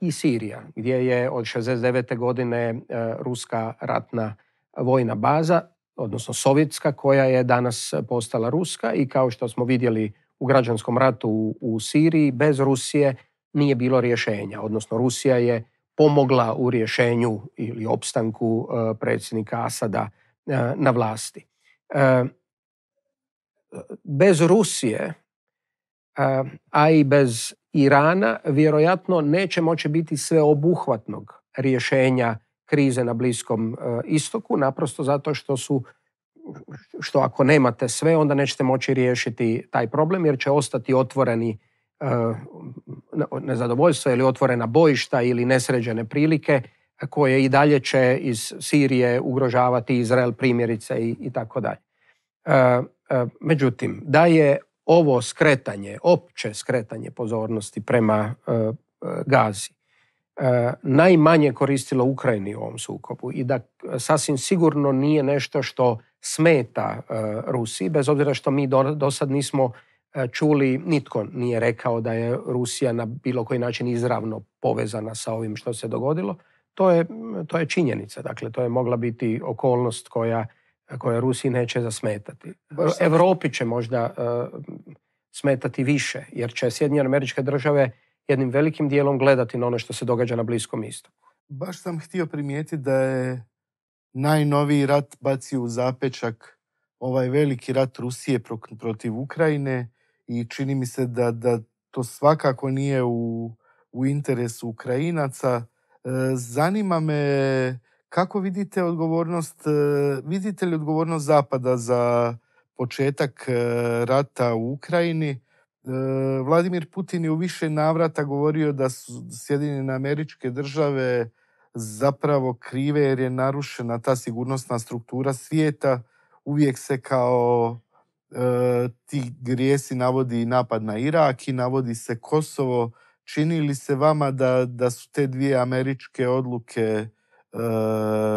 i Sirija, gdje je od 69. godine ruska ratna vojna baza, odnosno sovjetska, koja je danas postala ruska i kao što smo vidjeli u građanskom ratu u, Siriji bez Rusije nije bilo rješenja, odnosno Rusija je pomogla u rješenju ili opstanku e, predsjednika Asada e, na vlasti. E, bez Rusije, a i bez Irana, vjerojatno neće moći biti sveobuhvatnog rješenja krize na Bliskom istoku, naprosto zato što su što ako nemate sve, onda nećete moći riješiti taj problem jer će ostati otvoreni e, nezadovoljstvo ili otvorena bojišta ili nesređene prilike e, koje i dalje će iz Sirije ugrožavati Izrael primjerice i tako dalje. E, međutim, da je ovo skretanje, opće skretanje pozornosti prema Gazi, najmanje koristilo Ukrajini u ovom sukobu i da sasvim sigurno nije nešto što smeta e, Rusiji, bez obzira što mi do, sad nismo e, čuli, nitko nije rekao da je Rusija na bilo koji način izravno povezana sa ovim što se dogodilo. To je, to je činjenica, dakle to je mogla biti okolnost koja, koja Rusiji neće zasmetati. Europi će možda e, smetati više, jer će Sjedinjene američke države jednim velikim dijelom gledati na ono što se događa na Bliskom istoku. Baš sam htio primijetiti da je najnoviji rat baci u zapečak ovaj veliki rat Rusije protiv Ukrajine i čini mi se da, da to svakako nije u, u interesu Ukrajinaca. E, zanima me kako vidite odgovornost, e, vidite li odgovornost Zapada za početak e, rata u Ukrajini? Vladimir Putin je u više navrata govorio da su Sjedinjene američke države zapravo krive jer je narušena ta sigurnosna struktura svijeta. Uvijek se kao e, ti grijesi navodi napad na Irak i navodi se Kosovo. Čini li se vama da, da su te dvije američke odluke e,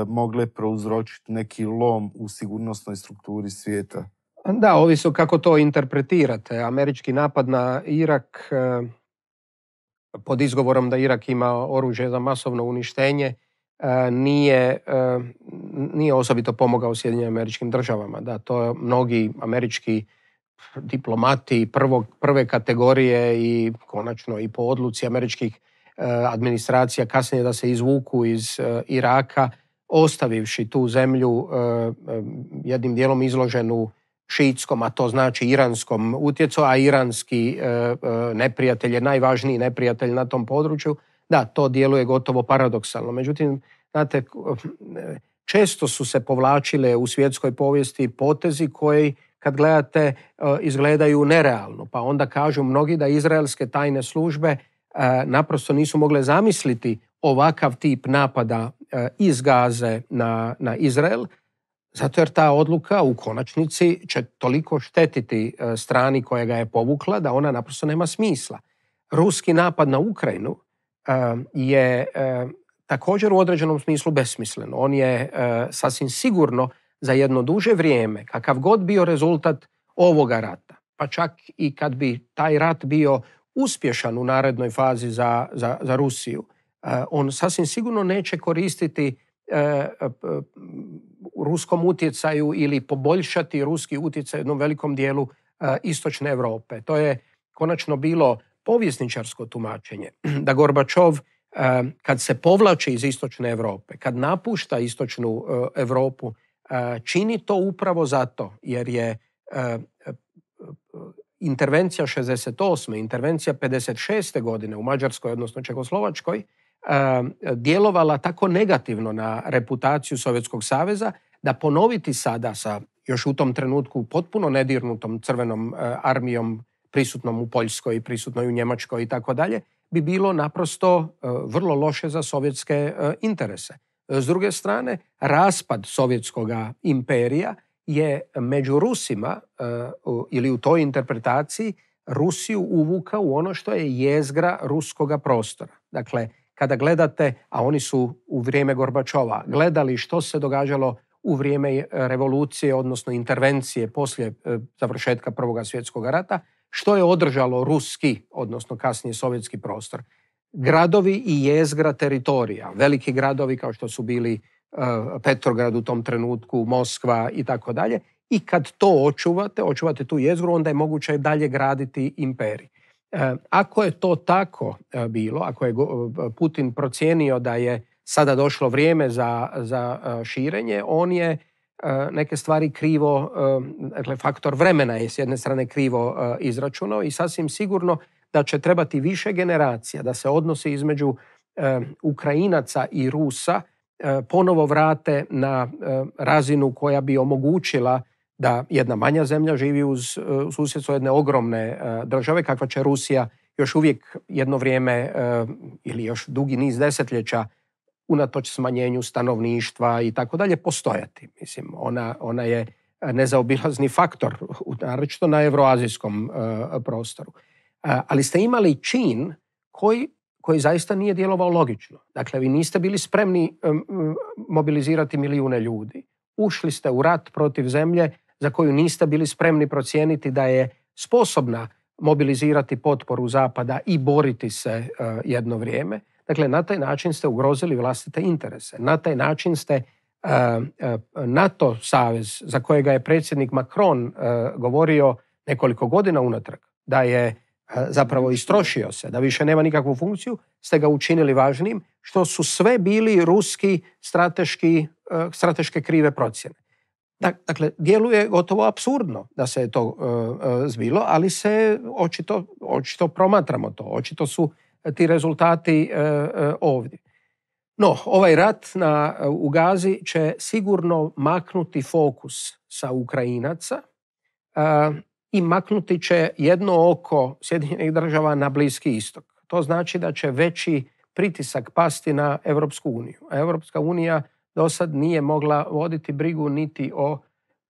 mogle prouzročiti neki lom u sigurnosnoj strukturi svijeta? Da, ovisno kako to interpretirate. Američki napad na Irak e, pod izgovorom da Irak ima oružje za masovno uništenje, e, nije, e, nije osobito pomogao Sjedinjenim američkim državama. Da, to mnogi američki diplomati prve kategorije i konačno i po odluci američkih e, administracija kasnije da se izvuku iz Iraka, ostavivši tu zemlju jednim dijelom izloženu šiitskom, a to znači iranskom utjecu, a iranski e, e, neprijatelj je najvažniji neprijatelj na tom području, da, to djeluje gotovo paradoksalno. Međutim, znate, e, često su se povlačile u svjetskoj povijesti potezi koji kad gledate izgledaju nerealno. Pa onda kažu mnogi da izraelske tajne službe naprosto nisu mogle zamisliti ovakav tip napada iz Gaze na Izrael, zato jer ta odluka u konačnici će toliko štetiti e, strani koja ga je povukla da ona naprosto nema smisla. Ruski napad na Ukrajinu e, je e, također u određenom smislu besmislen. On je sasvim sigurno za jedno duže vrijeme, kakav god bio rezultat ovoga rata, pa čak i kad bi taj rat bio uspješan u narednoj fazi za, za Rusiju, on sasvim sigurno neće koristiti E, e, ruskom utjecaju ili poboljšati ruski utjecaj u jednom velikom dijelu e, istočne Europe. To je konačno bilo povjesničarsko tumačenje <clears throat> da Gorbačov kad se povlači iz istočne Europe, kad napušta istočnu Europu, čini to upravo zato jer je intervencija 68. intervencija 56. godine u Mađarskoj, odnosno Čekoslovačkoj, djelovala tako negativno na reputaciju Sovjetskog saveza da ponoviti sada sa još u tom trenutku potpuno nedirnutom crvenom e, armijom prisutnom u Poljskoj, prisutnoj u Njemačkoj i tako dalje, bi bilo naprosto e, vrlo loše za sovjetske e, interese. S druge strane, raspad sovjetskog imperija je među Rusima ili u toj interpretaciji Rusiju uvuka u ono što je jezgra ruskoga prostora. Dakle, kada gledate, a oni su u vrijeme Gorbačova gledali što se događalo u vrijeme e, revolucije, odnosno intervencije poslije e, završetka Prvog svjetskog rata, što je održalo ruski, odnosno kasnije sovjetski prostor. Gradovi i jezgra teritorija, veliki gradovi kao što su bili e, Petrograd u tom trenutku, Moskva i tako dalje. I kad to očuvate, očuvate tu jezgru, onda je moguće dalje graditi imperij. E, ako je to tako e, bilo, ako je e, Putin procijenio da je sada došlo vrijeme za, za širenje, on je neke stvari krivo, dakle faktor vremena je s jedne strane krivo izračunao i sasvim sigurno da će trebati više generacija da se odnosi između Ukrajinaca i Rusa ponovo vrate na razinu koja bi omogućila da jedna manja zemlja živi uz e, susjedstvo jedne ogromne e, države, kakva će Rusija još uvijek jedno vrijeme e, ili još dugi niz desetljeća unatoč smanjenju stanovništva i tako dalje postojati. Mislim, ona, ona je nezaobilazni faktor, naročito na euroazijskom prostoru. Ali ste imali čin koji koji zaista nije djelovao logično. Dakle, vi niste bili spremni mobilizirati milijune ljudi. Ušli ste u rat protiv zemlje za koju niste bili spremni procijeniti da je sposobna mobilizirati potporu Zapada i boriti se e, jedno vrijeme. Dakle, na taj način ste ugrozili vlastite interese. Na taj način ste e, e, NATO savez za kojega je predsjednik Macron govorio nekoliko godina unatrag da je zapravo istrošio se, da više nema nikakvu funkciju, ste ga učinili važnim, što su sve bili ruski strateški, strateške krive procjene. Dakle, djeluje gotovo absurdno da se je to e, e, zbilo, ali se očito, očito promatramo to, očito su ti rezultati e, ovdje. No, ovaj rat na, u Gazi će sigurno maknuti fokus sa Ukrajinaca i maknuti će jedno oko Sjedinjenih država na Bliski istok. To znači da će veći pritisak pasti na Europsku uniju. A Europska unija do sad nije mogla voditi brigu niti o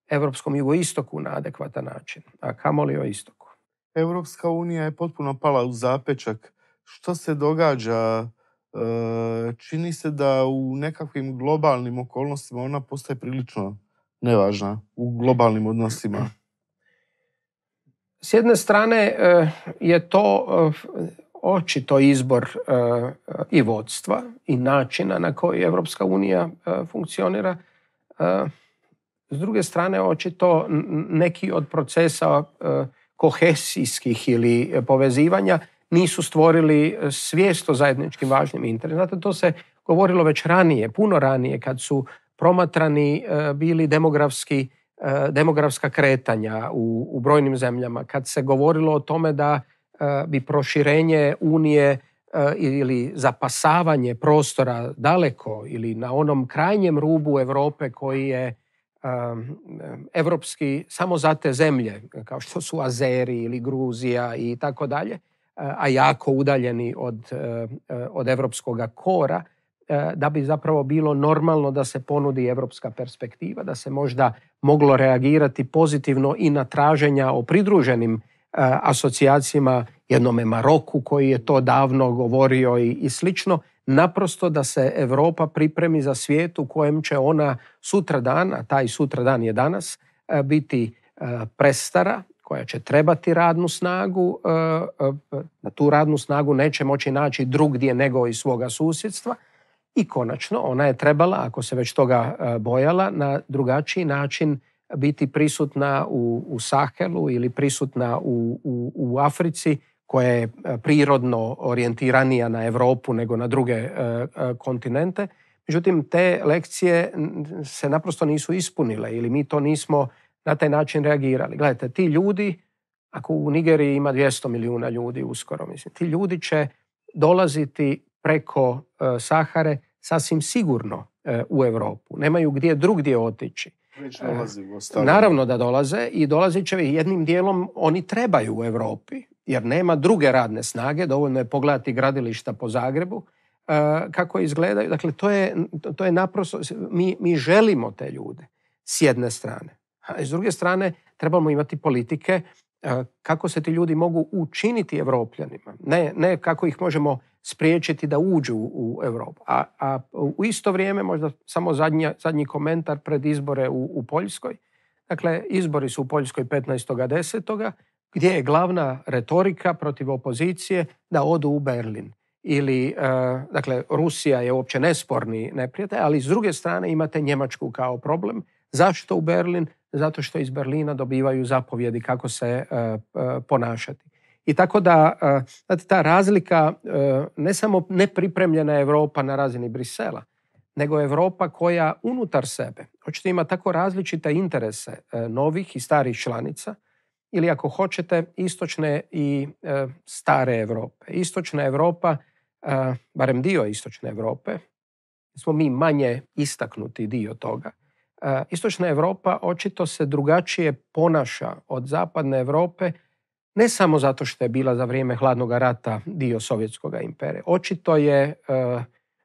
europskom jugoistoku na adekvatan način, a kamoli o istoku. Europska unija je potpuno pala u zapečak. Što se događa? E, čini se da u nekakvim globalnim okolnostima ona postaje prilično nevažna u globalnim odnosima. S jedne strane e, je to e, očito izbor e, i vodstva i načina na koji Europska unija e, funkcionira. E, s druge strane, očito neki od procesa kohesijskih ili povezivanja nisu stvorili svijest o zajedničkim važnim interesima. Znate, to se govorilo već ranije, puno ranije, kad su promatrani bili demografski, demografska kretanja u, u brojnim zemljama, kad se govorilo o tome da Eh, bi proširenje Unije eh, ili zapasavanje prostora daleko ili na onom krajnjem rubu Europe koji je europski eh, samo za te zemlje, kao što su Azeri ili Gruzija i tako dalje, a jako udaljeni od, od evropskog kora, da bi zapravo bilo normalno da se ponudi evropska perspektiva, da se možda moglo reagirati pozitivno i na traženja o pridruženim E, asocijacijama, jednome Maroku koji je to davno govorio i, i slično, naprosto da se Europa pripremi za svijet u kojem će ona sutra dan, a taj sutra dan je danas, e, biti e, prestara, koja će trebati radnu snagu, na tu radnu snagu neće moći naći drugdje nego iz svoga susjedstva i konačno ona je trebala, ako se već toga bojala, na drugačiji način biti prisutna u, Sahelu ili prisutna u, u, Africi koja je e, prirodno orijentiranija na Europu nego na druge e, e, kontinente. Međutim, te lekcije se naprosto nisu ispunile ili mi to nismo na taj način reagirali. Gledajte, ti ljudi, ako u Nigeriji ima 200 milijuna ljudi uskoro, mislim, ti ljudi će dolaziti preko Sahare sasvim sigurno u Europu. Nemaju gdje drugdje otići. Već Naravno da dolaze i dolazit će jednim dijelom oni trebaju u Europi jer nema druge radne snage, dovoljno je pogledati gradilišta po Zagrebu e, kako izgledaju. Dakle, to je, to je naprosto, mi, mi želimo te ljude s jedne strane. A s druge strane, trebamo imati politike e, kako se ti ljudi mogu učiniti evropljanima. Ne, ne kako ih možemo spriječiti da uđu u Europu. A, a u isto vrijeme, možda samo zadnji komentar pred izbore u, u Poljskoj. Dakle, izbori su u Poljskoj 15.10. gdje je glavna retorika protiv opozicije da odu u Berlin. Ili, e, dakle, Rusija je uopće nesporni neprijatelj, ali s druge strane imate Njemačku kao problem. Zašto u Berlin? Zato što iz Berlina dobivaju zapovjedi kako se e, e, ponašati. I tako da e, ta razlika e, ne samo nepripremljena Europa na razini Brisela, nego Europa koja unutar sebe očito ima tako različite interese e, novih i starih članica ili ako hoćete istočne i stare Europe. Istočna Europa, barem dio istočne Europe, smo mi manje istaknuti dio toga. Istočna Europa očito se drugačije ponaša od zapadne Europe ne samo zato što je bila za vrijeme hladnog rata dio Sovjetskog impere. Očito je, eh,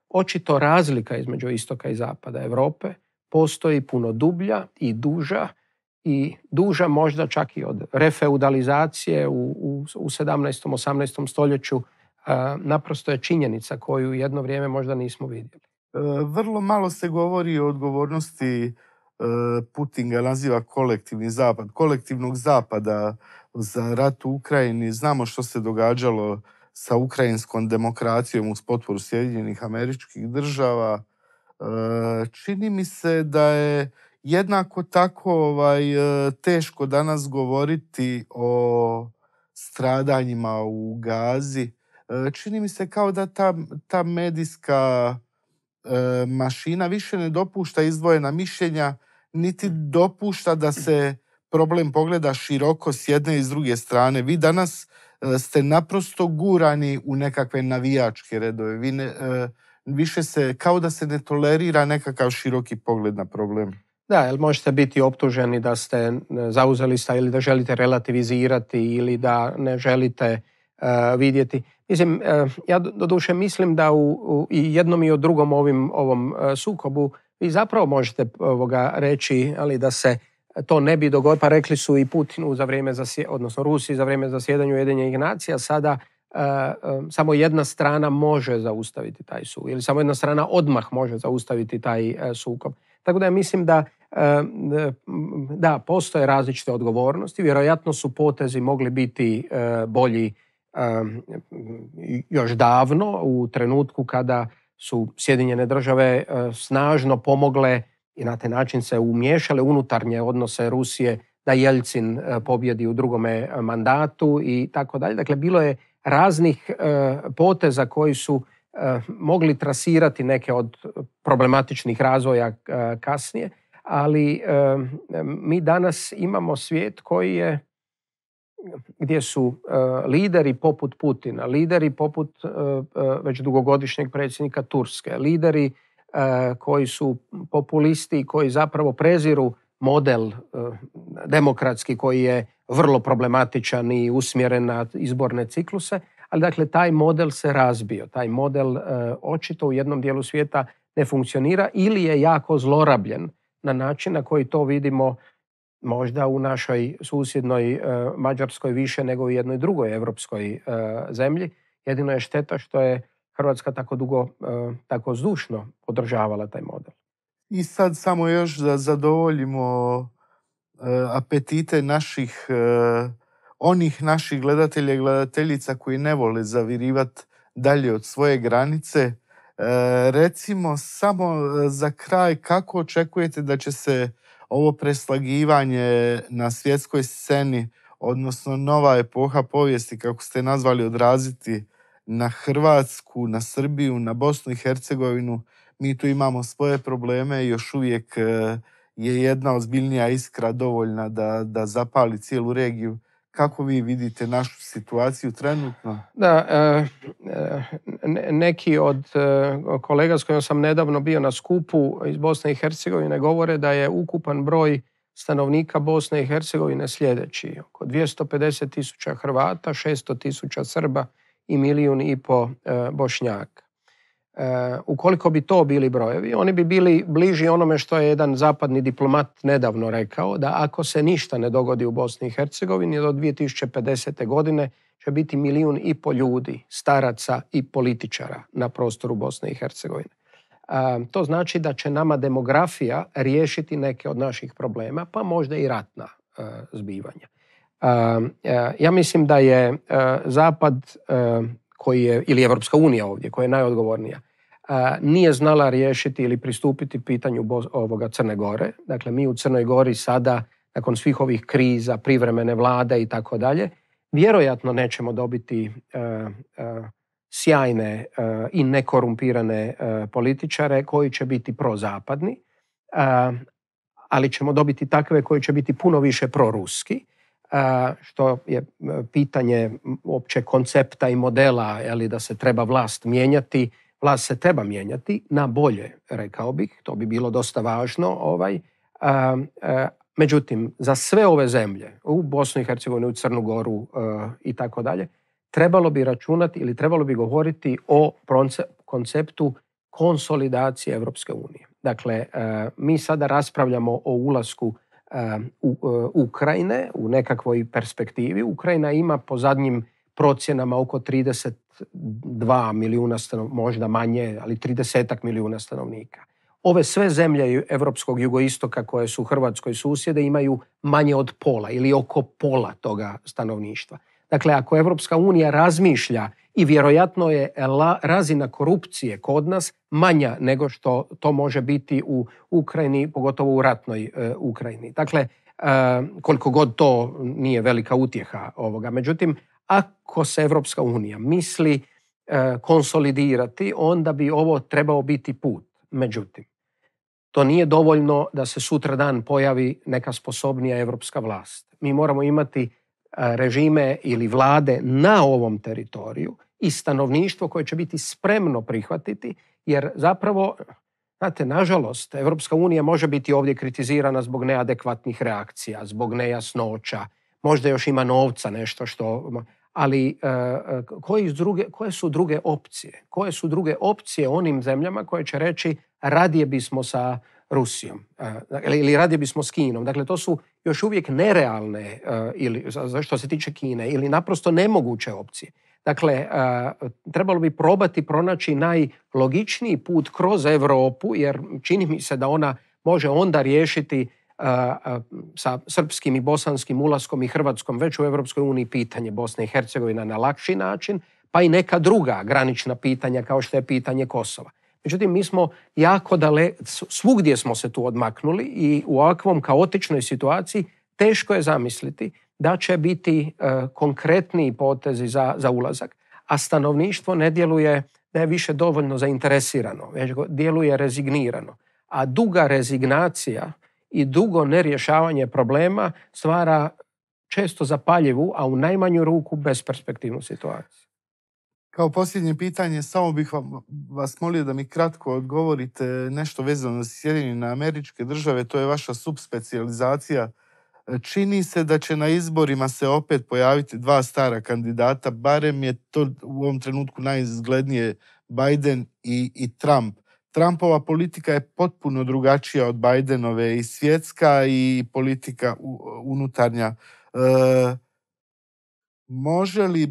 očito razlika između istoka i zapada Europe postoji puno dublja i duža i duža možda čak i od refeudalizacije u, u, u 17. 18. stoljeću eh, naprosto je činjenica koju jedno vrijeme možda nismo vidjeli. Eh, vrlo malo se govori o odgovornosti Putin ga naziva kolektivni zapad, kolektivnog zapada za rat u Ukrajini. Znamo što se događalo sa ukrajinskom demokracijom uz potporu Sjedinjenih američkih država. E, čini mi se da je jednako tako ovaj, e, teško danas govoriti o stradanjima u Gazi. E, čini mi se kao da ta, ta medijska mašina više ne dopušta izdvojena mišljenja, niti dopušta da se problem pogleda široko s jedne i s druge strane. Vi danas e, ste naprosto gurani u nekakve navijačke redove. Vi ne, e, više se, kao da se ne tolerira nekakav široki pogled na problem. Da, jel možete biti optuženi da ste e, zauzeli sa ili da želite relativizirati ili da ne želite vidjeti. Mislim, uh, ja doduše mislim da u, jednom i drugom ovim ovom sukobu vi zapravo možete ovoga reći ali da se to ne bi dogodilo, pa rekli su i Putinu za vrijeme, odnosno Rusiji za vrijeme zasjedanja Ujedinjenih nacija, sada e, e, samo jedna strana može zaustaviti taj sukob ili samo jedna strana odmah može zaustaviti taj e, sukob. Tako da ja mislim da da, postoje različite odgovornosti, vjerojatno su potezi mogli biti bolji još davno u trenutku kada su Sjedinjene države snažno pomogle i na taj način se umiješale unutarnje odnose Rusije da Jelcin e, pobjedi u drugome e, mandatu i tako dalje. Dakle, bilo je raznih e, poteza koji su mogli trasirati neke od problematičnih razvoja kasnije, ali mi danas imamo svijet koji je gdje su lideri poput Putina, lideri poput već dugogodišnjeg predsjednika Turske, lideri E, koji su populisti, koji zapravo preziru model e, demokratski koji je vrlo problematičan i usmjeren na izborne cikluse, ali dakle taj model se razbio. Taj model e, očito u jednom dijelu svijeta ne funkcionira ili je jako zlorabljen na način na koji to vidimo možda u našoj susjednoj Mađarskoj više nego u jednoj drugoj europskoj zemlji. Jedino je šteta što je Hrvatska tako dugo, e, tako zdušno podržavala taj model. I sad samo još da zadovoljimo e, apetite naših, e, onih naših gledatelja i gledateljica koji ne vole zavirivati dalje od svoje granice. Recimo samo za kraj kako očekujete da će se ovo preslagivanje na svjetskoj sceni, odnosno nova epoha povijesti, kako ste nazvali, odraziti na Hrvatsku, na Srbiju, na Bosnu i Hercegovinu. Mi tu imamo svoje probleme i još uvijek e, je jedna ozbiljnija iskra dovoljna da, da zapali cijelu regiju. Kako vi vidite našu situaciju trenutno? Da, e, e, neki od kolega s kojim sam nedavno bio na skupu iz Bosne i Hercegovine govore da je ukupan broj stanovnika Bosne i Hercegovine sljedeći. Oko 250.000 tisuća Hrvata, 600.000 tisuća Srba, i milijun i po e, bošnjaka. E, ukoliko bi to bili brojevi, oni bi bili bliži onome što je jedan zapadni diplomat nedavno rekao, da ako se ništa ne dogodi u Bosni i Hercegovini, do 2050. godine će biti milijun i po ljudi, staraca i političara na prostoru Bosne i Hercegovine. E, to znači da će nama demografija riješiti neke od naših problema, pa možda i ratna zbivanja. Ehm, e, ja mislim da je e, Zapad e, koji je, ili Evropska unija ovdje, koja je najodgovornija, nije znala riješiti ili pristupiti pitanju ovoga Crne Gore. Dakle, mi u Crnoj Gori sada, nakon svih ovih kriza, privremene vlade i tako dalje, vjerojatno nećemo dobiti sjajne i nekorumpirane političare koji će biti prozapadni, ali ćemo dobiti takve koji će biti puno više proruski što je pitanje opće koncepta i modela je li, da se treba vlast mijenjati. Vlast se treba mijenjati na bolje, rekao bih. To bi bilo dosta važno. Ovaj. Međutim, za sve ove zemlje, u Bosni i Hercegovini, u Crnu Goru e, i tako dalje, trebalo bi računati ili trebalo bi govoriti o konceptu konsolidacije Europske unije. Dakle, e, mi sada raspravljamo o ulasku E, Ukrajine u nekakvoj perspektivi. Ukrajina ima po zadnjim procjenama oko 32 milijuna stanovnika, možda manje, ali 30 milijuna stanovnika. Ove sve zemlje Europskog jugoistoka koje su u Hrvatskoj susjede imaju manje od pola ili oko pola toga stanovništva. Dakle, ako Evropska unija razmišlja i vjerojatno je razina korupcije kod nas manja nego što to može biti u Ukrajini, pogotovo u ratnoj e, Ukrajini. Dakle, e, koliko god to nije velika utjeha ovoga. Međutim, ako se Evropska unija misli e, konsolidirati, onda bi ovo trebao biti put. Međutim, to nije dovoljno da se sutra dan pojavi neka sposobnija europska vlast. Mi moramo imati E, režime ili vlade na ovom teritoriju i stanovništvo koje će biti spremno prihvatiti, jer zapravo, znate, nažalost, Evropska unija može biti ovdje kritizirana zbog neadekvatnih reakcija, zbog nejasnoća, možda još ima novca nešto što... Ali e, e, koje, druge, koje su druge opcije? Koje su druge opcije onim zemljama koje će reći radije bismo sa Rusijom e, ili radije bismo s Kinom. Dakle, to su još uvijek nerealne e, ili što se tiče Kine ili naprosto nemoguće opcije. Dakle, e, trebalo bi probati pronaći najlogičniji put kroz Europu jer čini mi se da ona može onda riješiti sa srpskim i bosanskim ulaskom i Hrvatskom već u Europskoj uniji pitanje Bosne i Hercegovina na lakši način, pa i neka druga granična pitanja kao što je pitanje Kosova. Međutim, mi smo jako dale, svugdje smo se tu odmaknuli i u ovakvom kaotičnoj situaciji teško je zamisliti da će biti e, konkretniji potezi za, za ulazak, a stanovništvo ne djeluje, ne više dovoljno zainteresirano, već djeluje rezignirano. A duga rezignacija i dugo nerješavanje problema stvara često zapaljivu, a u najmanju ruku besperspektivnu situaciju. Kao posljednje pitanje, samo bih vas molio da mi kratko odgovorite nešto vezano za Sjedinjene američke države, to je vaša subspecijalizacija. Čini se da će na izborima se opet pojaviti dva stara kandidata, barem je to u ovom trenutku najizglednije Biden i, i Trump. Trumpova politika je potpuno drugačija od Bidenove i svjetska i politika unutarnja. E, Može li e,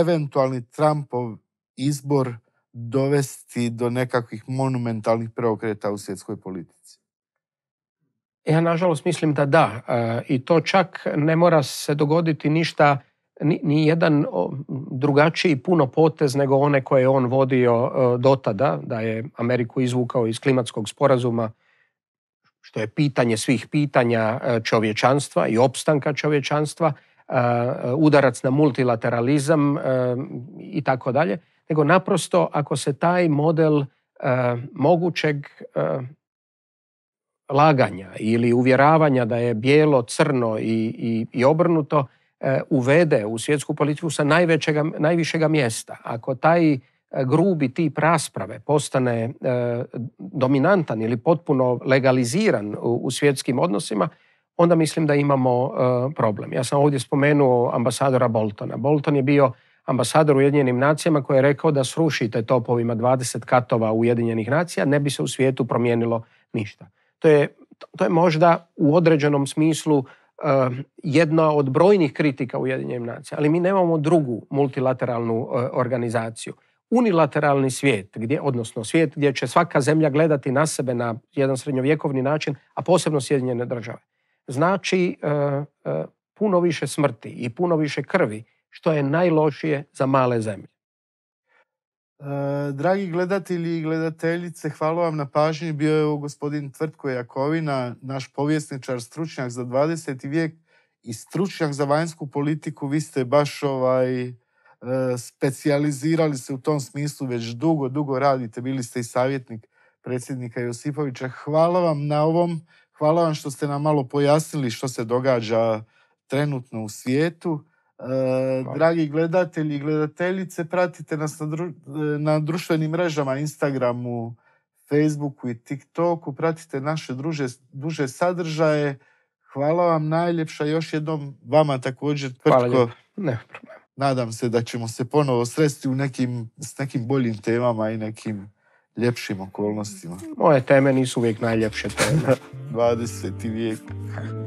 eventualni Trumpov izbor dovesti do nekakvih monumentalnih preokreta u svjetskoj politici? Ja nažalost mislim da da. E, I to čak ne mora se dogoditi ništa, ni, jedan drugačiji puno potez nego one koje je on vodio dotada, e, do tada, da je Ameriku izvukao iz klimatskog sporazuma, što je pitanje svih pitanja čovječanstva i opstanka čovječanstva, E, udarac na multilateralizam e, i tako dalje, nego naprosto ako se taj model e, mogućeg laganja ili uvjeravanja da je bijelo, crno i, i, obrnuto uvede u svjetsku politiku sa najvišega mjesta. Ako taj grubi tip rasprave postane dominantan ili potpuno legaliziran u svjetskim odnosima, onda mislim da imamo e, problem. Ja sam ovdje spomenuo ambasadora Boltona. Bolton je bio ambasador Ujedinjenim nacijama koji je rekao da srušite topovima 20 katova Ujedinjenih nacija, ne bi se u svijetu promijenilo ništa. To je, to je možda u određenom smislu e, jedna od brojnih kritika Ujedinjenim nacija, ali mi nemamo drugu multilateralnu e, organizaciju. Unilateralni svijet, gdje, odnosno svijet gdje će svaka zemlja gledati na sebe na jedan srednjovjekovni način, a posebno Sjedinjene države znači e, e, puno više smrti i puno više krvi, što je najlošije za male zemlje. E, dragi gledatelji i gledateljice, hvala vam na pažnji. Bio je ovo gospodin Tvrtko Jakovina, naš povjesničar, stručnjak za 20. vijek i stručnjak za vanjsku politiku. Vi ste baš ovaj, specijalizirali se u tom smislu, već dugo, dugo radite. Bili ste i savjetnik predsjednika Josipovića. Hvala vam na ovom Hvala vam što ste nam malo pojasnili što se događa trenutno u svijetu. E, dragi gledatelji i gledateljice, pratite nas na, društvenim mrežama, Instagramu, Facebooku i TikToku. Pratite naše duže sadržaje. Hvala vam najljepša. Još jednom vama također. Hvala Prtko, Nadam se da ćemo se ponovo sresti u s nekim boljim temama i nekim ljepšim okolnostima. Moje teme nisu uvijek najljepše teme. 20. <laughs> vijek.